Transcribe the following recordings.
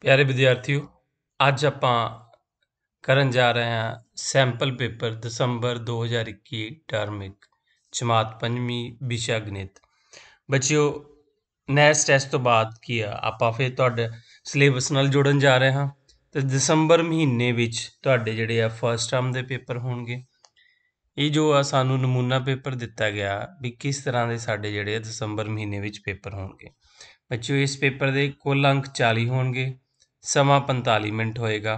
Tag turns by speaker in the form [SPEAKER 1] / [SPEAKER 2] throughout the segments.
[SPEAKER 1] ਪਿਆਰੇ ਵਿਦਿਆਰਥੀਓ ਅੱਜ ਆਪਾਂ ਕਰਨ ਜਾ ਰਹੇ ਹਾਂ ਸੈਂਪਲ ਪੇਪਰ ਦਸੰਬਰ 2021 ਟਰਮ 1 ਜਮਾਤ 5ਵੀਂ ਵਿਸ਼ਾ ਗਣਿਤ ਬੱਚਿਓ ਨੈਸ ਟੈਸਟ ਤੋਂ ਬਾਅਦ ਕੀ ਆ ਆਪਾਂ ਫੇਰ ਤੁਹਾਡੇ ਸਿਲੇਬਸ ਨਾਲ ਜੁੜਨ ਜਾ ਰਹੇ ਹਾਂ ਤੇ ਦਸੰਬਰ ਮਹੀਨੇ ਵਿੱਚ ਤੁਹਾਡੇ ਜਿਹੜੇ ਆ ਫਰਸਟ ਟਰਮ ਦੇ ਪੇਪਰ ਹੋਣਗੇ ਇਹ ਜੋ ਆ ਸਾਨੂੰ ਨਮੂਨਾ ਪੇਪਰ ਦਿੱਤਾ ਗਿਆ ਵੀ ਕਿਸ ਤਰ੍ਹਾਂ ਦੇ ਸਾਡੇ ਜਿਹੜੇ ਦਸੰਬਰ ਮਹੀਨੇ ਵਿੱਚ ਪੇਪਰ ਹੋਣਗੇ ਬੱਚਿਓ ਇਸ ਪੇਪਰ ਦੇ ਕੁੱਲ ਅੰਕ 40 ਹੋਣਗੇ ਸਮਾਂ 45 ਮਿੰਟ ਹੋਏਗਾ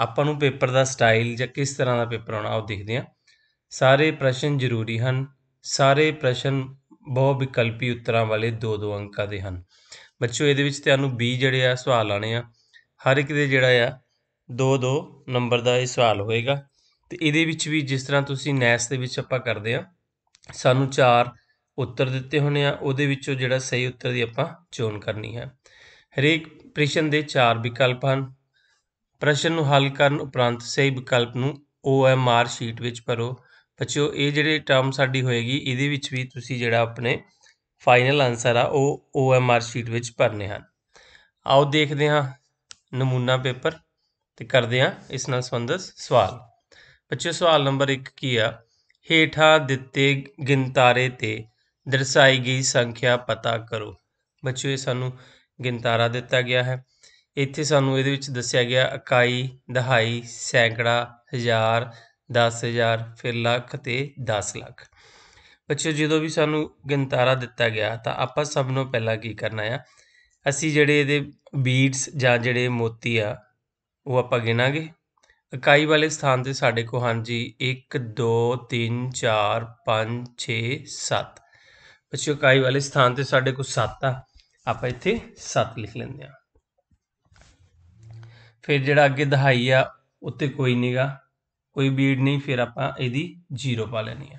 [SPEAKER 1] ਆਪਾਂ ਨੂੰ ਪੇਪਰ ਦਾ ਸਟਾਈਲ ਜਾਂ ਕਿਸ ਤਰ੍ਹਾਂ ਦਾ ਪੇਪਰ ਆਉਣਾ ਉਹ ਦੇਖਦੇ ਹਾਂ ਸਾਰੇ ਪ੍ਰਸ਼ਨ ਜ਼ਰੂਰੀ ਹਨ ਸਾਰੇ ਪ੍ਰਸ਼ਨ ਬਹੁ ਵਿਕਲਪੀ ਉੱਤਰਾਂ ਵਾਲੇ 2-2 ਅੰਕਾਂ ਦੇ ਹਨ ਬੱਚਿਓ ਇਹਦੇ ਵਿੱਚ ਤੁਹਾਨੂੰ 20 ਜਿਹੜੇ ਆ ਸਵਾਲ ਆਣੇ ਆ ਹਰ ਇੱਕ ਦੇ ਜਿਹੜਾ ਆ 2-2 ਨੰਬਰ ਦਾ ਇਹ ਸਵਾਲ ਹੋਏਗਾ ਤੇ ਇਹਦੇ ਵਿੱਚ ਵੀ ਜਿਸ ਤਰ੍ਹਾਂ ਤੁਸੀਂ ਨੈਸ ਦੇ ਵਿੱਚ ਆਪਾਂ ਕਰਦੇ ਆ ਸਾਨੂੰ ਚਾਰ ਉੱਤਰ ਦਿੱਤੇ ਹੋਣੇ ਆ ਉਹਦੇ ਵਿੱਚੋਂ ਜਿਹੜਾ ਸਹੀ ਉੱਤਰ ਦੀ ਆਪਾਂ ਚੋਣ ਕਰਨੀ ਹੈ ਹਰੇਕ ਪ੍ਰਸ਼ਨ ਦੇ ਚਾਰ ਵਿਕਲਪ ਹਨ ਪ੍ਰਸ਼ਨ ਨੂੰ ਹੱਲ ਕਰਨ ਉਪਰੰਤ ਸਹੀ ਵਿਕਲਪ ਨੂੰ OMR ਸ਼ੀਟ ਵਿੱਚ ਭਰੋ ਬੱਚਿਓ ਇਹ ਜਿਹੜੇ ਟਰਮ ਸਾਡੀ ਹੋਏਗੀ ਇਹਦੇ ਵਿੱਚ ਵੀ ਤੁਸੀਂ ਜਿਹੜਾ ਆਪਣੇ ਫਾਈਨਲ ਆਨਸਰ ਆ ਉਹ OMR ਸ਼ੀਟ ਵਿੱਚ ਭਰਨੇ ਹਨ ਆਓ ਦੇਖਦੇ ਹਾਂ ਨਮੂਨਾ ਪੇਪਰ ਤੇ ਕਰਦੇ ਹਾਂ ਇਸ ਨਾਲ ਸੰਬੰਧਿਤ ਸਵਾਲ ਬੱਚਿਓ ਸਵਾਲ ਨੰਬਰ 1 ਕੀ ਆ ਹੇਠਾ ਦਿੱਤੇ ਗਿਣਤਾਰੇ ਤੇ ਦਰਸਾਈ ਗਈ ਸੰਖਿਆ ਪਤਾ ਕਰੋ ਬੱਚਿਓ ਇਹ ਸਾਨੂੰ ਗਿਣਤਾਰਾ ਦਿੱਤਾ ਗਿਆ ਹੈ ਇੱਥੇ ਸਾਨੂੰ ਇਹਦੇ ਵਿੱਚ ਦੱਸਿਆ ਗਿਆ ਇਕਾਈ ਦਹਾਈ ਸੈਂਕੜਾ ਹਜ਼ਾਰ 10000 ਫਿਰ ਲੱਖ ਤੇ 10 ਲੱਖ ਬੱਚਿਓ ਜਦੋਂ ਵੀ ਸਾਨੂੰ ਗਿਣਤਾਰਾ ਦਿੱਤਾ ਗਿਆ ਤਾਂ ਆਪਾਂ ਸਭ ਨੂੰ ਪਹਿਲਾਂ ਕੀ ਕਰਨਾ ਆ ਅਸੀਂ ਜਿਹੜੇ ਇਹਦੇ ਬੀਡਸ ਜਾਂ ਜਿਹੜੇ ਮੋਤੀ ਆ ਉਹ ਆਪਾਂ ਗਿਣਾਂਗੇ ਇਕਾਈ ਵਾਲੇ ਸਥਾਨ ਤੇ ਸਾਡੇ ਕੋ ਹਾਂ ਜੀ 1 2 3 4 5 6 7 ਬੱਚਿਓ ਇਕਾਈ ਵਾਲੇ ਸਥਾਨ ਤੇ ਸਾਡੇ ਕੋ 7 ਆ ਆਪਾਂ ਇੱਥੇ 7 ਲਿਖ ਲੈਂਦੇ ਆ ਫਿਰ ਜਿਹੜਾ ਅੱਗੇ ਦਹਾਈ ਆ ਉੱਤੇ ਕੋਈ ਨਹੀਂਗਾ ਕੋਈ ਬੀਡ ਨਹੀਂ ਫਿਰ ਆਪਾਂ ਇਹਦੀ 0 ਪਾ ਲੈਣੀ ਆ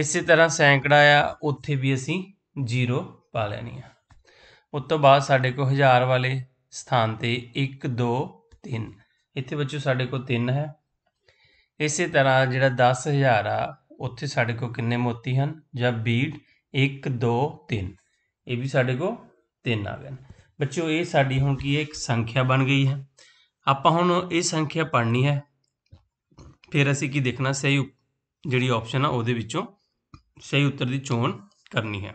[SPEAKER 1] ਇਸੇ ਤਰ੍ਹਾਂ ਸੈਂਕੜਾ ਆ ਉੱਥੇ ਵੀ ਅਸੀਂ 0 ਪਾ ਲੈਣੀ ਆ ਉਸ ਤੋਂ ਬਾਅਦ ਸਾਡੇ ਕੋਲ ਹਜ਼ਾਰ ਵਾਲੇ ਸਥਾਨ ਤੇ 1 2 3 ਇੱਥੇ ਬੱਚੋ ਸਾਡੇ ਕੋਲ 3 ਹੈ ਇਸੇ ਤਰ੍ਹਾਂ ਜਿਹੜਾ 10000 ਆ ਉੱਥੇ ਸਾਡੇ ਕੋਲ ਕਿੰਨੇ ਮੋਤੀ ਹਨ ਜਾਂ ਬੀਡ 1 2 3 ਇਹ ਵੀ ਸਾਡੇ ਕੋ 3 ਆ ਗਏ ਬੱਚਿਓ ਇਹ ਸਾਡੀ ਹੁਣ ਕੀ ਹੈ ਇੱਕ ਸੰਖਿਆ ਬਣ ਗਈ ਹੈ ਆਪਾਂ ਹੁਣ ਇਹ ਸੰਖਿਆ ਪੜ੍ਹਨੀ ਹੈ ਫਿਰ ਅਸੀਂ ਕੀ ਦੇਖਣਾ ਸਹੀ ਜਿਹੜੀ ਆਪਸ਼ਨ ਆ ਉਹਦੇ ਵਿੱਚੋਂ ਸਹੀ ਉੱਤਰ ਦੀ ਚੋਣ ਕਰਨੀ ਹੈ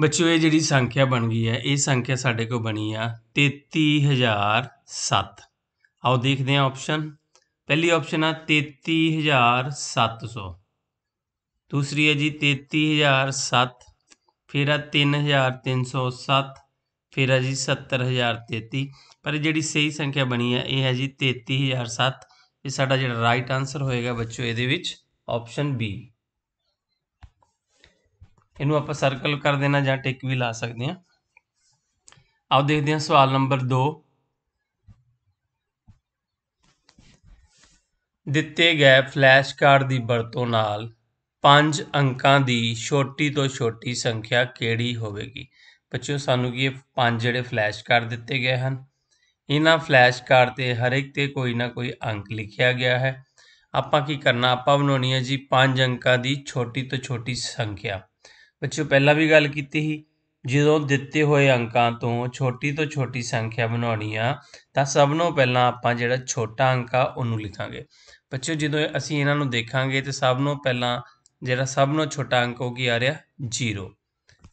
[SPEAKER 1] ਬੱਚਿਓ ਇਹ ਜਿਹੜੀ ਸੰਖਿਆ ਬਣ ਗਈ ਹੈ ਇਹ ਸੰਖਿਆ ਸਾਡੇ ਕੋਲ ਬਣੀ ਆ 33007 ਆਓ ਦੇਖਦੇ ਹਾਂ ਆਪਸ਼ਨ ਪਹਿਲੀ ਆਪਸ਼ਨ ਆ 33700 ਦੂਸਰੀ ਹੈ ਜੀ 33007 ਫਿਰ ਆ 3307 ਫਿਰ ਆ ਜੀ 70033 ਪਰ ਜਿਹੜੀ ਸਹੀ ਸੰਖਿਆ ਬਣੀ ਹੈ ਇਹ ਹੈ ਜੀ 33007 ਇਹ ਸਾਡਾ ਜਿਹੜਾ ਰਾਈਟ ਆਨਸਰ ਹੋਏਗਾ ਬੱਚੋ ਇਹਦੇ ਵਿੱਚ ਆਪਸ਼ਨ ਬੀ ਇਹਨੂੰ ਆਪਾਂ ਸਰਕਲ ਕਰ ਦੇਣਾ ਜਾਂ ਟਿਕ ਵੀ ਲਾ ਸਕਦੇ ਹਾਂ ਆਓ ਦੇਖਦੇ ਹਾਂ ਸਵਾਲ ਨੰਬਰ 2 ਦਿੱਤੇ ਗਏ ਫਲੈਸ਼ ਕਾਰਡ ਦੀ ਵਰਤੋਂ ਨਾਲ ਪੰਜ ਅੰਕਾਂ ਦੀ ਛੋਟੀ ਤੋਂ ਛੋਟੀ ਸੰਖਿਆ ਕਿਹੜੀ ਹੋਵੇਗੀ ਬੱਚਿਓ ਸਾਨੂੰ ਕੀ ਇਹ ਪੰਜ ਜਿਹੜੇ ਫਲੈਸ਼ ਕਾਰਡ ਦਿੱਤੇ ਗਏ ਹਨ ਇਹਨਾਂ ਫਲੈਸ਼ ਕਾਰਡ ਤੇ ਹਰ ਇੱਕ ਤੇ ਕੋਈ ਨਾ ਕੋਈ ਅੰਕ ਲਿਖਿਆ ਗਿਆ ਹੈ ਆਪਾਂ ਕੀ ਕਰਨਾ ਆਪਾਂ ਬਣਾਉਣੀ ਹੈ ਜੀ ਪੰਜ ਅੰਕਾਂ ਦੀ ਛੋਟੀ ਤੋਂ ਛੋਟੀ ਸੰਖਿਆ ਬੱਚਿਓ ਪਹਿਲਾਂ ਵੀ ਗੱਲ ਕੀਤੀ ਸੀ ਜਦੋਂ ਦਿੱਤੇ ਹੋਏ ਅੰਕਾਂ ਤੋਂ ਛੋਟੀ ਤੋਂ ਛੋਟੀ ਸੰਖਿਆ ਬਣਾਉਣੀ ਆ ਤਾਂ ਸਭ ਤੋਂ ਪਹਿਲਾਂ ਆਪਾਂ ਜਿਹੜਾ ਛੋਟਾ ਅੰਕ ਆ ਉਹਨੂੰ ਲਿਖਾਂਗੇ ਬੱਚਿਓ ਜਦੋਂ ਅਸੀਂ ਇਹਨਾਂ ਨੂੰ ਦੇਖਾਂਗੇ ਤੇ ਸਭ ਤੋਂ ਪਹਿਲਾਂ ਜਿਹੜਾ ਸਭ ਤੋਂ ਛੋਟਾ ਅੰਕ ਉਹ ਕੀ ਆ ਰਿਹਾ 0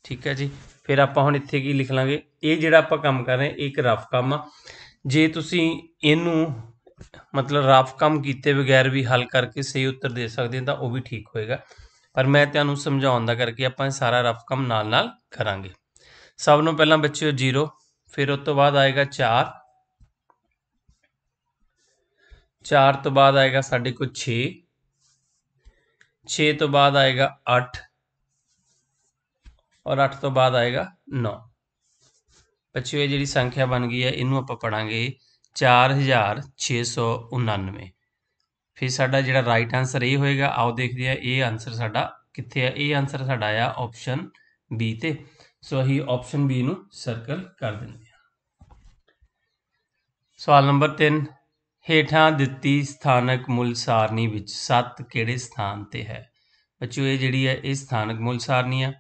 [SPEAKER 1] ਠੀਕ ਹੈ ਜੀ ਫਿਰ ਆਪਾਂ ਹੁਣ ਇੱਥੇ ਕੀ ਲਿਖ ਲਾਂਗੇ ਇਹ ਜਿਹੜਾ ਆਪਾਂ ਕੰਮ ਕਰ ਰਹੇ ਇੱਕ ਰਫ ਕੰਮ ਆ ਜੇ ਤੁਸੀਂ ਇਹਨੂੰ ਮਤਲਬ ਰਫ ਕੰਮ ਕੀਤੇ ਬਗੈਰ ਵੀ ਹੱਲ ਕਰਕੇ ਸਹੀ ਉੱਤਰ ਦੇ ਸਕਦੇ ਤਾਂ ਉਹ ਵੀ ਠੀਕ ਹੋਏਗਾ ਪਰ ਮੈਂ ਤੁਹਾਨੂੰ ਸਮਝਾਉਣ ਦਾ ਕਰਕੇ ਆਪਾਂ ਸਾਰਾ ਰਫ ਕੰਮ ਨਾਲ-ਨਾਲ ਕਰਾਂਗੇ ਸਭ ਨੂੰ ਪਹਿਲਾਂ ਬੱਚਿਓ 0 ਫਿਰ ਉਸ ਤੋਂ ਬਾਅਦ ਆਏਗਾ 4 4 ਤੋਂ ਬਾਅਦ ਆਏਗਾ ਸਾਡੇ ਕੋਲ 6 6 ਤੋਂ ਬਾਅਦ ਆਏਗਾ 8 ਔਰ 8 ਤੋਂ ਬਾਅਦ ਆਏਗਾ 9 25 ਜਿਹੜੀ ਸੰਖਿਆ ਬਣ ਗਈ ਹੈ ਇਹਨੂੰ ਆਪਾਂ ਪੜਾਂਗੇ 4699 ਫਿਰ ਸਾਡਾ ਜਿਹੜਾ ਰਾਈਟ ਆਨਸਰ ਇਹ ਹੋਏਗਾ ਆਓ ਦੇਖਦੇ ਆ ਇਹ ਆਨਸਰ ਸਾਡਾ ਕਿੱਥੇ ਆ ਇਹ ਆਨਸਰ ਸਾਡਾ ਆ ਆਪਸ਼ਨ ਬੀ ਤੇ ਸੋ ਅਸੀਂ ਆਪਸ਼ਨ ਬੀ ਨੂੰ ਸਰਕਲ ਕਰ ਦਿੰਦੇ ਹਾਂ ਸਵਾਲ ਨੰਬਰ 3 ਹੇਠਾਂ ਦਿੱਤੀ ਸਥਾਨਕ ਮੁੱਲ ਸਾਰਣੀ ਵਿੱਚ 7 ਕਿਹੜੇ ਸਥਾਨ ਤੇ ਹੈ ਬੱਚੋ ਇਹ ਜਿਹੜੀ ਹੈ ਇਹ ਸਥਾਨਕ ਮੁੱਲ ਸਾਰਣੀ ਆ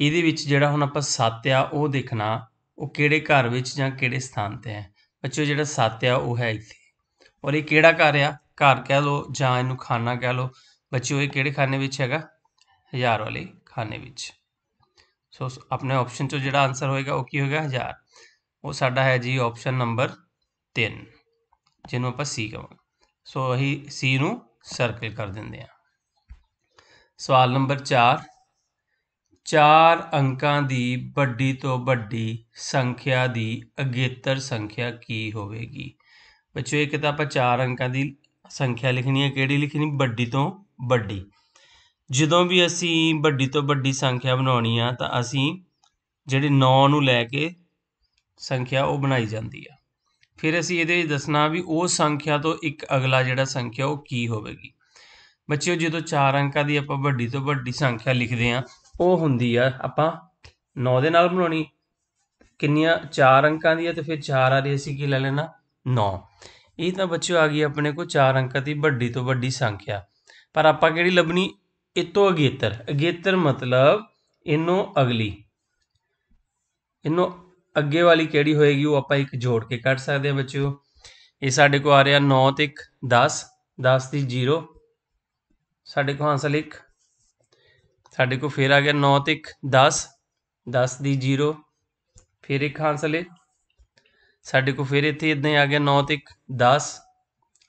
[SPEAKER 1] ਇਹਦੇ ਵਿੱਚ ਜਿਹੜਾ ਹੁਣ ਆਪਾਂ 7 ਆ ਉਹ ਦੇਖਣਾ ਉਹ ਕਿਹੜੇ ਘਰ ਵਿੱਚ ਜਾਂ ਕਿਹੜੇ ਸਥਾਨ ਤੇ ਹੈ ਬੱਚੋ ਜਿਹੜਾ 7 ਆ ਉਹ ਹੈ ਇੱਥੇ ਔਰ ਇਹ ਕਿਹੜਾ ਘਰ ਆ ਘਰ ਕਹਿ ਲੋ ਜਾਂ ਇਹਨੂੰ ਖਾਨਾ ਕਹਿ ਲੋ ਬੱਚੋ ਇਹ ਕਿਹੜੇ ਖਾਨੇ ਵਿੱਚ ਹੈਗਾ ਹਜ਼ਾਰ ਵਾਲੇ ਖਾਨੇ ਵਿੱਚ ਸੋ ਆਪਣੇ ਆਪਸ਼ਨ ਚੋਂ ਜਿਹੜਾ ਆਨਸਰ ਹੋਏਗਾ ਉਹ ਕੀ ਹੋਏਗਾ ਹਜ਼ਾਰ ਉਹ ਸਾਡਾ ਹੈ ਜੀ ਆਪਸ਼ਨ ਨੰਬਰ 3 ਜਿਹਨੂੰ ਆਪਾਂ ਸੀ ਕਹਾਂਗੇ ਸੋ ਅਸੀਂ ਸੀ ਨੂੰ ਸਰਕਲ ਕਰ ਦਿੰਦੇ ਹਾਂ ਸਵਾਲ ਨੰਬਰ 4 ਚਾਰ ਅੰਕਾਂ ਦੀ ਵੱਡੀ ਤੋਂ ਵੱਡੀ ਸੰਖਿਆ ਦੀ ਅਗੇਤਰ ਸੰਖਿਆ ਕੀ ਹੋਵੇਗੀ ਬੱਚਿਓ ਇੱਕ ਤਾਂ ਆਪਾਂ ਚਾਰ ਅੰਕਾਂ ਦੀ ਸੰਖਿਆ ਲਿਖਣੀ ਹੈ ਕਿਹੜੀ ਲਿਖਣੀ ਵੱਡੀ ਤੋਂ ਵੱਡੀ ਜਦੋਂ ਵੀ ਅਸੀਂ ਵੱਡੀ ਤੋਂ ਵੱਡੀ ਸੰਖਿਆ ਬਣਾਉਣੀ ਆ ਤਾਂ ਅਸੀਂ ਜਿਹੜੇ 9 ਨੂੰ ਲੈ ਕੇ ਸੰਖਿਆ ਉਹ ਬਣਾਈ ਜਾਂਦੀ ਆ ਫਿਰ ਅਸੀਂ ਇਹਦੇ ਵਿੱਚ ਦੱਸਣਾ ਵੀ ਉਹ ਸੰਖਿਆ ਤੋਂ ਇੱਕ ਅਗਲਾ ਜਿਹੜਾ ਸੰਖਿਆ ਉਹ ਕੀ ਹੋਵੇਗੀ ਬੱਚਿਓ ਜਦੋਂ ਚਾਰ ਅੰਕਾਂ ਦੀ ਆਪਾਂ ਵੱਡੀ ਤੋਂ ਵੱਡੀ ਸੰਖਿਆ ਲਿਖਦੇ ਆ ਉਹ ਹੁੰਦੀ ਆ ਆਪਾਂ 9 ਦੇ ਨਾਲ ਬਣਾਉਣੀ ਕਿੰਨੀਆਂ ਚਾਰ ਅੰਕਾਂ ਦੀ ਹੈ ਤੇ ਫਿਰ 4 ਆ ਰਹੀ ਅਸੀਂ ਕੀ ਲੈ ਲੈਣਾ 9 ਇਹ ਤਾਂ ਬੱਚਿਓ ਆ ਗਈ ਆਪਣੇ ਕੋਲ ਚਾਰ ਅੰਕਾਂ ਦੀ ਵੱਡੀ ਤੋਂ ਵੱਡੀ ਸੰਖਿਆ ਪਰ ਆਪਾਂ ਕਿਹੜੀ ਲੱਭਣੀ ਇਤੋਂ ਅਗੇਤਰ ਅਗੇਤਰ ਮਤਲਬ ਇਹਨੋਂ ਅਗਲੀ ਇਹਨੋਂ ਅੱਗੇ ਵਾਲੀ ਕਿਹੜੀ ਹੋਏਗੀ ਉਹ ਆਪਾਂ ਇੱਕ ਜੋੜ ਕੇ ਕੱਢ ਸਕਦੇ ਹਾਂ ਬੱਚਿਓ ਇਹ ਸਾਡੇ ਕੋਲ ਆ ਰਿਹਾ 9 ਤੇ 1 10 10 ਦੀ 0 ਸਾਡੇ ਕੋਲ ਆਨਸਰ ਇੱਕ ਸਾਡੇ ਕੋਲ ਫੇਰ ਆ ਗਿਆ 9 ਤੇ 1 10 10 ਦੀ 0 ਫਿਰ ਇੱਕ ਆਨਸਰ ਲੈ ਸਾਡੇ ਕੋਲ ਫਿਰ ਇੱਥੇ ਇਦਾਂ ਹੀ ਆ ਗਿਆ 9 ਤੇ 1 10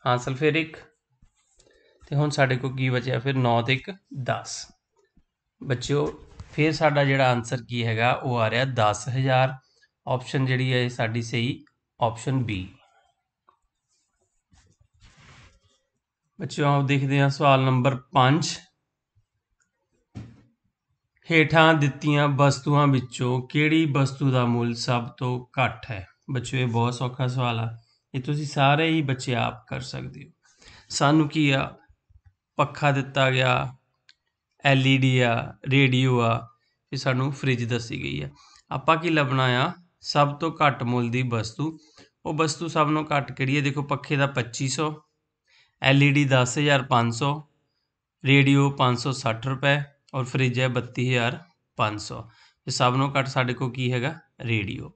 [SPEAKER 1] ਆਨਸਰ ਫਿਰ ਇੱਕ ਤੇ ਹੁਣ ਸਾਡੇ ਕੋਲ ਕੀ ਬਚਿਆ ਫਿਰ 9 ਤੇ 1 10 ਬੱਚਿਓ ਫਿਰ ਸਾਡਾ ਜਿਹੜਾ ਆਨਸਰ ਕੀ ਹੈਗਾ ਉਹ ਆ ਰਿਹਾ 10000 ਆਪਸ਼ਨ ਜਿਹੜੀ ਹੈ ਸਾਡੀ ਸਹੀ ਆਪਸ਼ਨ ਬੀ ਬੱਚਿਓ ਆਪ ਦੇਖਦੇ ਹਾਂ ਸਵਾਲ ਨੰਬਰ 5 ਹੇਠਾਂ ਦਿੱਤੀਆਂ ਵਸਤੂਆਂ ਵਿੱਚੋਂ ਕਿਹੜੀ ਵਸਤੂ ਦਾ ਮੁੱਲ ਸਭ ਤੋਂ ਘੱਟ ਹੈ ਬੱਚਿਓ ਇਹ ਬਹੁਤ ਸੌਖਾ ਸਵਾਲ ਆ ਇਹ ਤੁਸੀਂ ਸਾਰੇ ਹੀ ਬੱਚੇ ਆਪ ਕਰ ਸਕਦੇ ਹੋ ਸਾਨੂੰ ਕੀ ਆ ਪੱਖਾ ਦਿੱਤਾ ਗਿਆ ਐਲਈਡੀ ਆ ਰੇਡੀਓ ਆ ਇਹ ਸਾਨੂੰ ਫ੍ਰਿਜ ਦੱਸੀ ਗਈ ਆ ਆਪਾਂ ਕੀ ਲੱਭਣਾ ਆ ਸਭ ਤੋਂ ਘੱਟ ਮੁੱਲ ਦੀ ਵਸਤੂ ਉਹ ਵਸਤੂ ਸਭ ਨੂੰ ਘੱਟ ਕਿਹੜੀ ਹੈ ਦੇਖੋ ਪੱਖੇ ਦਾ 2500 ਐਲਈਡੀ 10500 ਰੇਡੀਓ 560 ਰੁਪਏ ਔਰ ਫ੍ਰਿਜ ਹੈ 32500 ਇਹ ਸਭ ਨੂੰ ਘੱਟ ਸਾਡੇ ਕੋਲ ਕੀ ਹੈਗਾ ਰੇਡੀਓ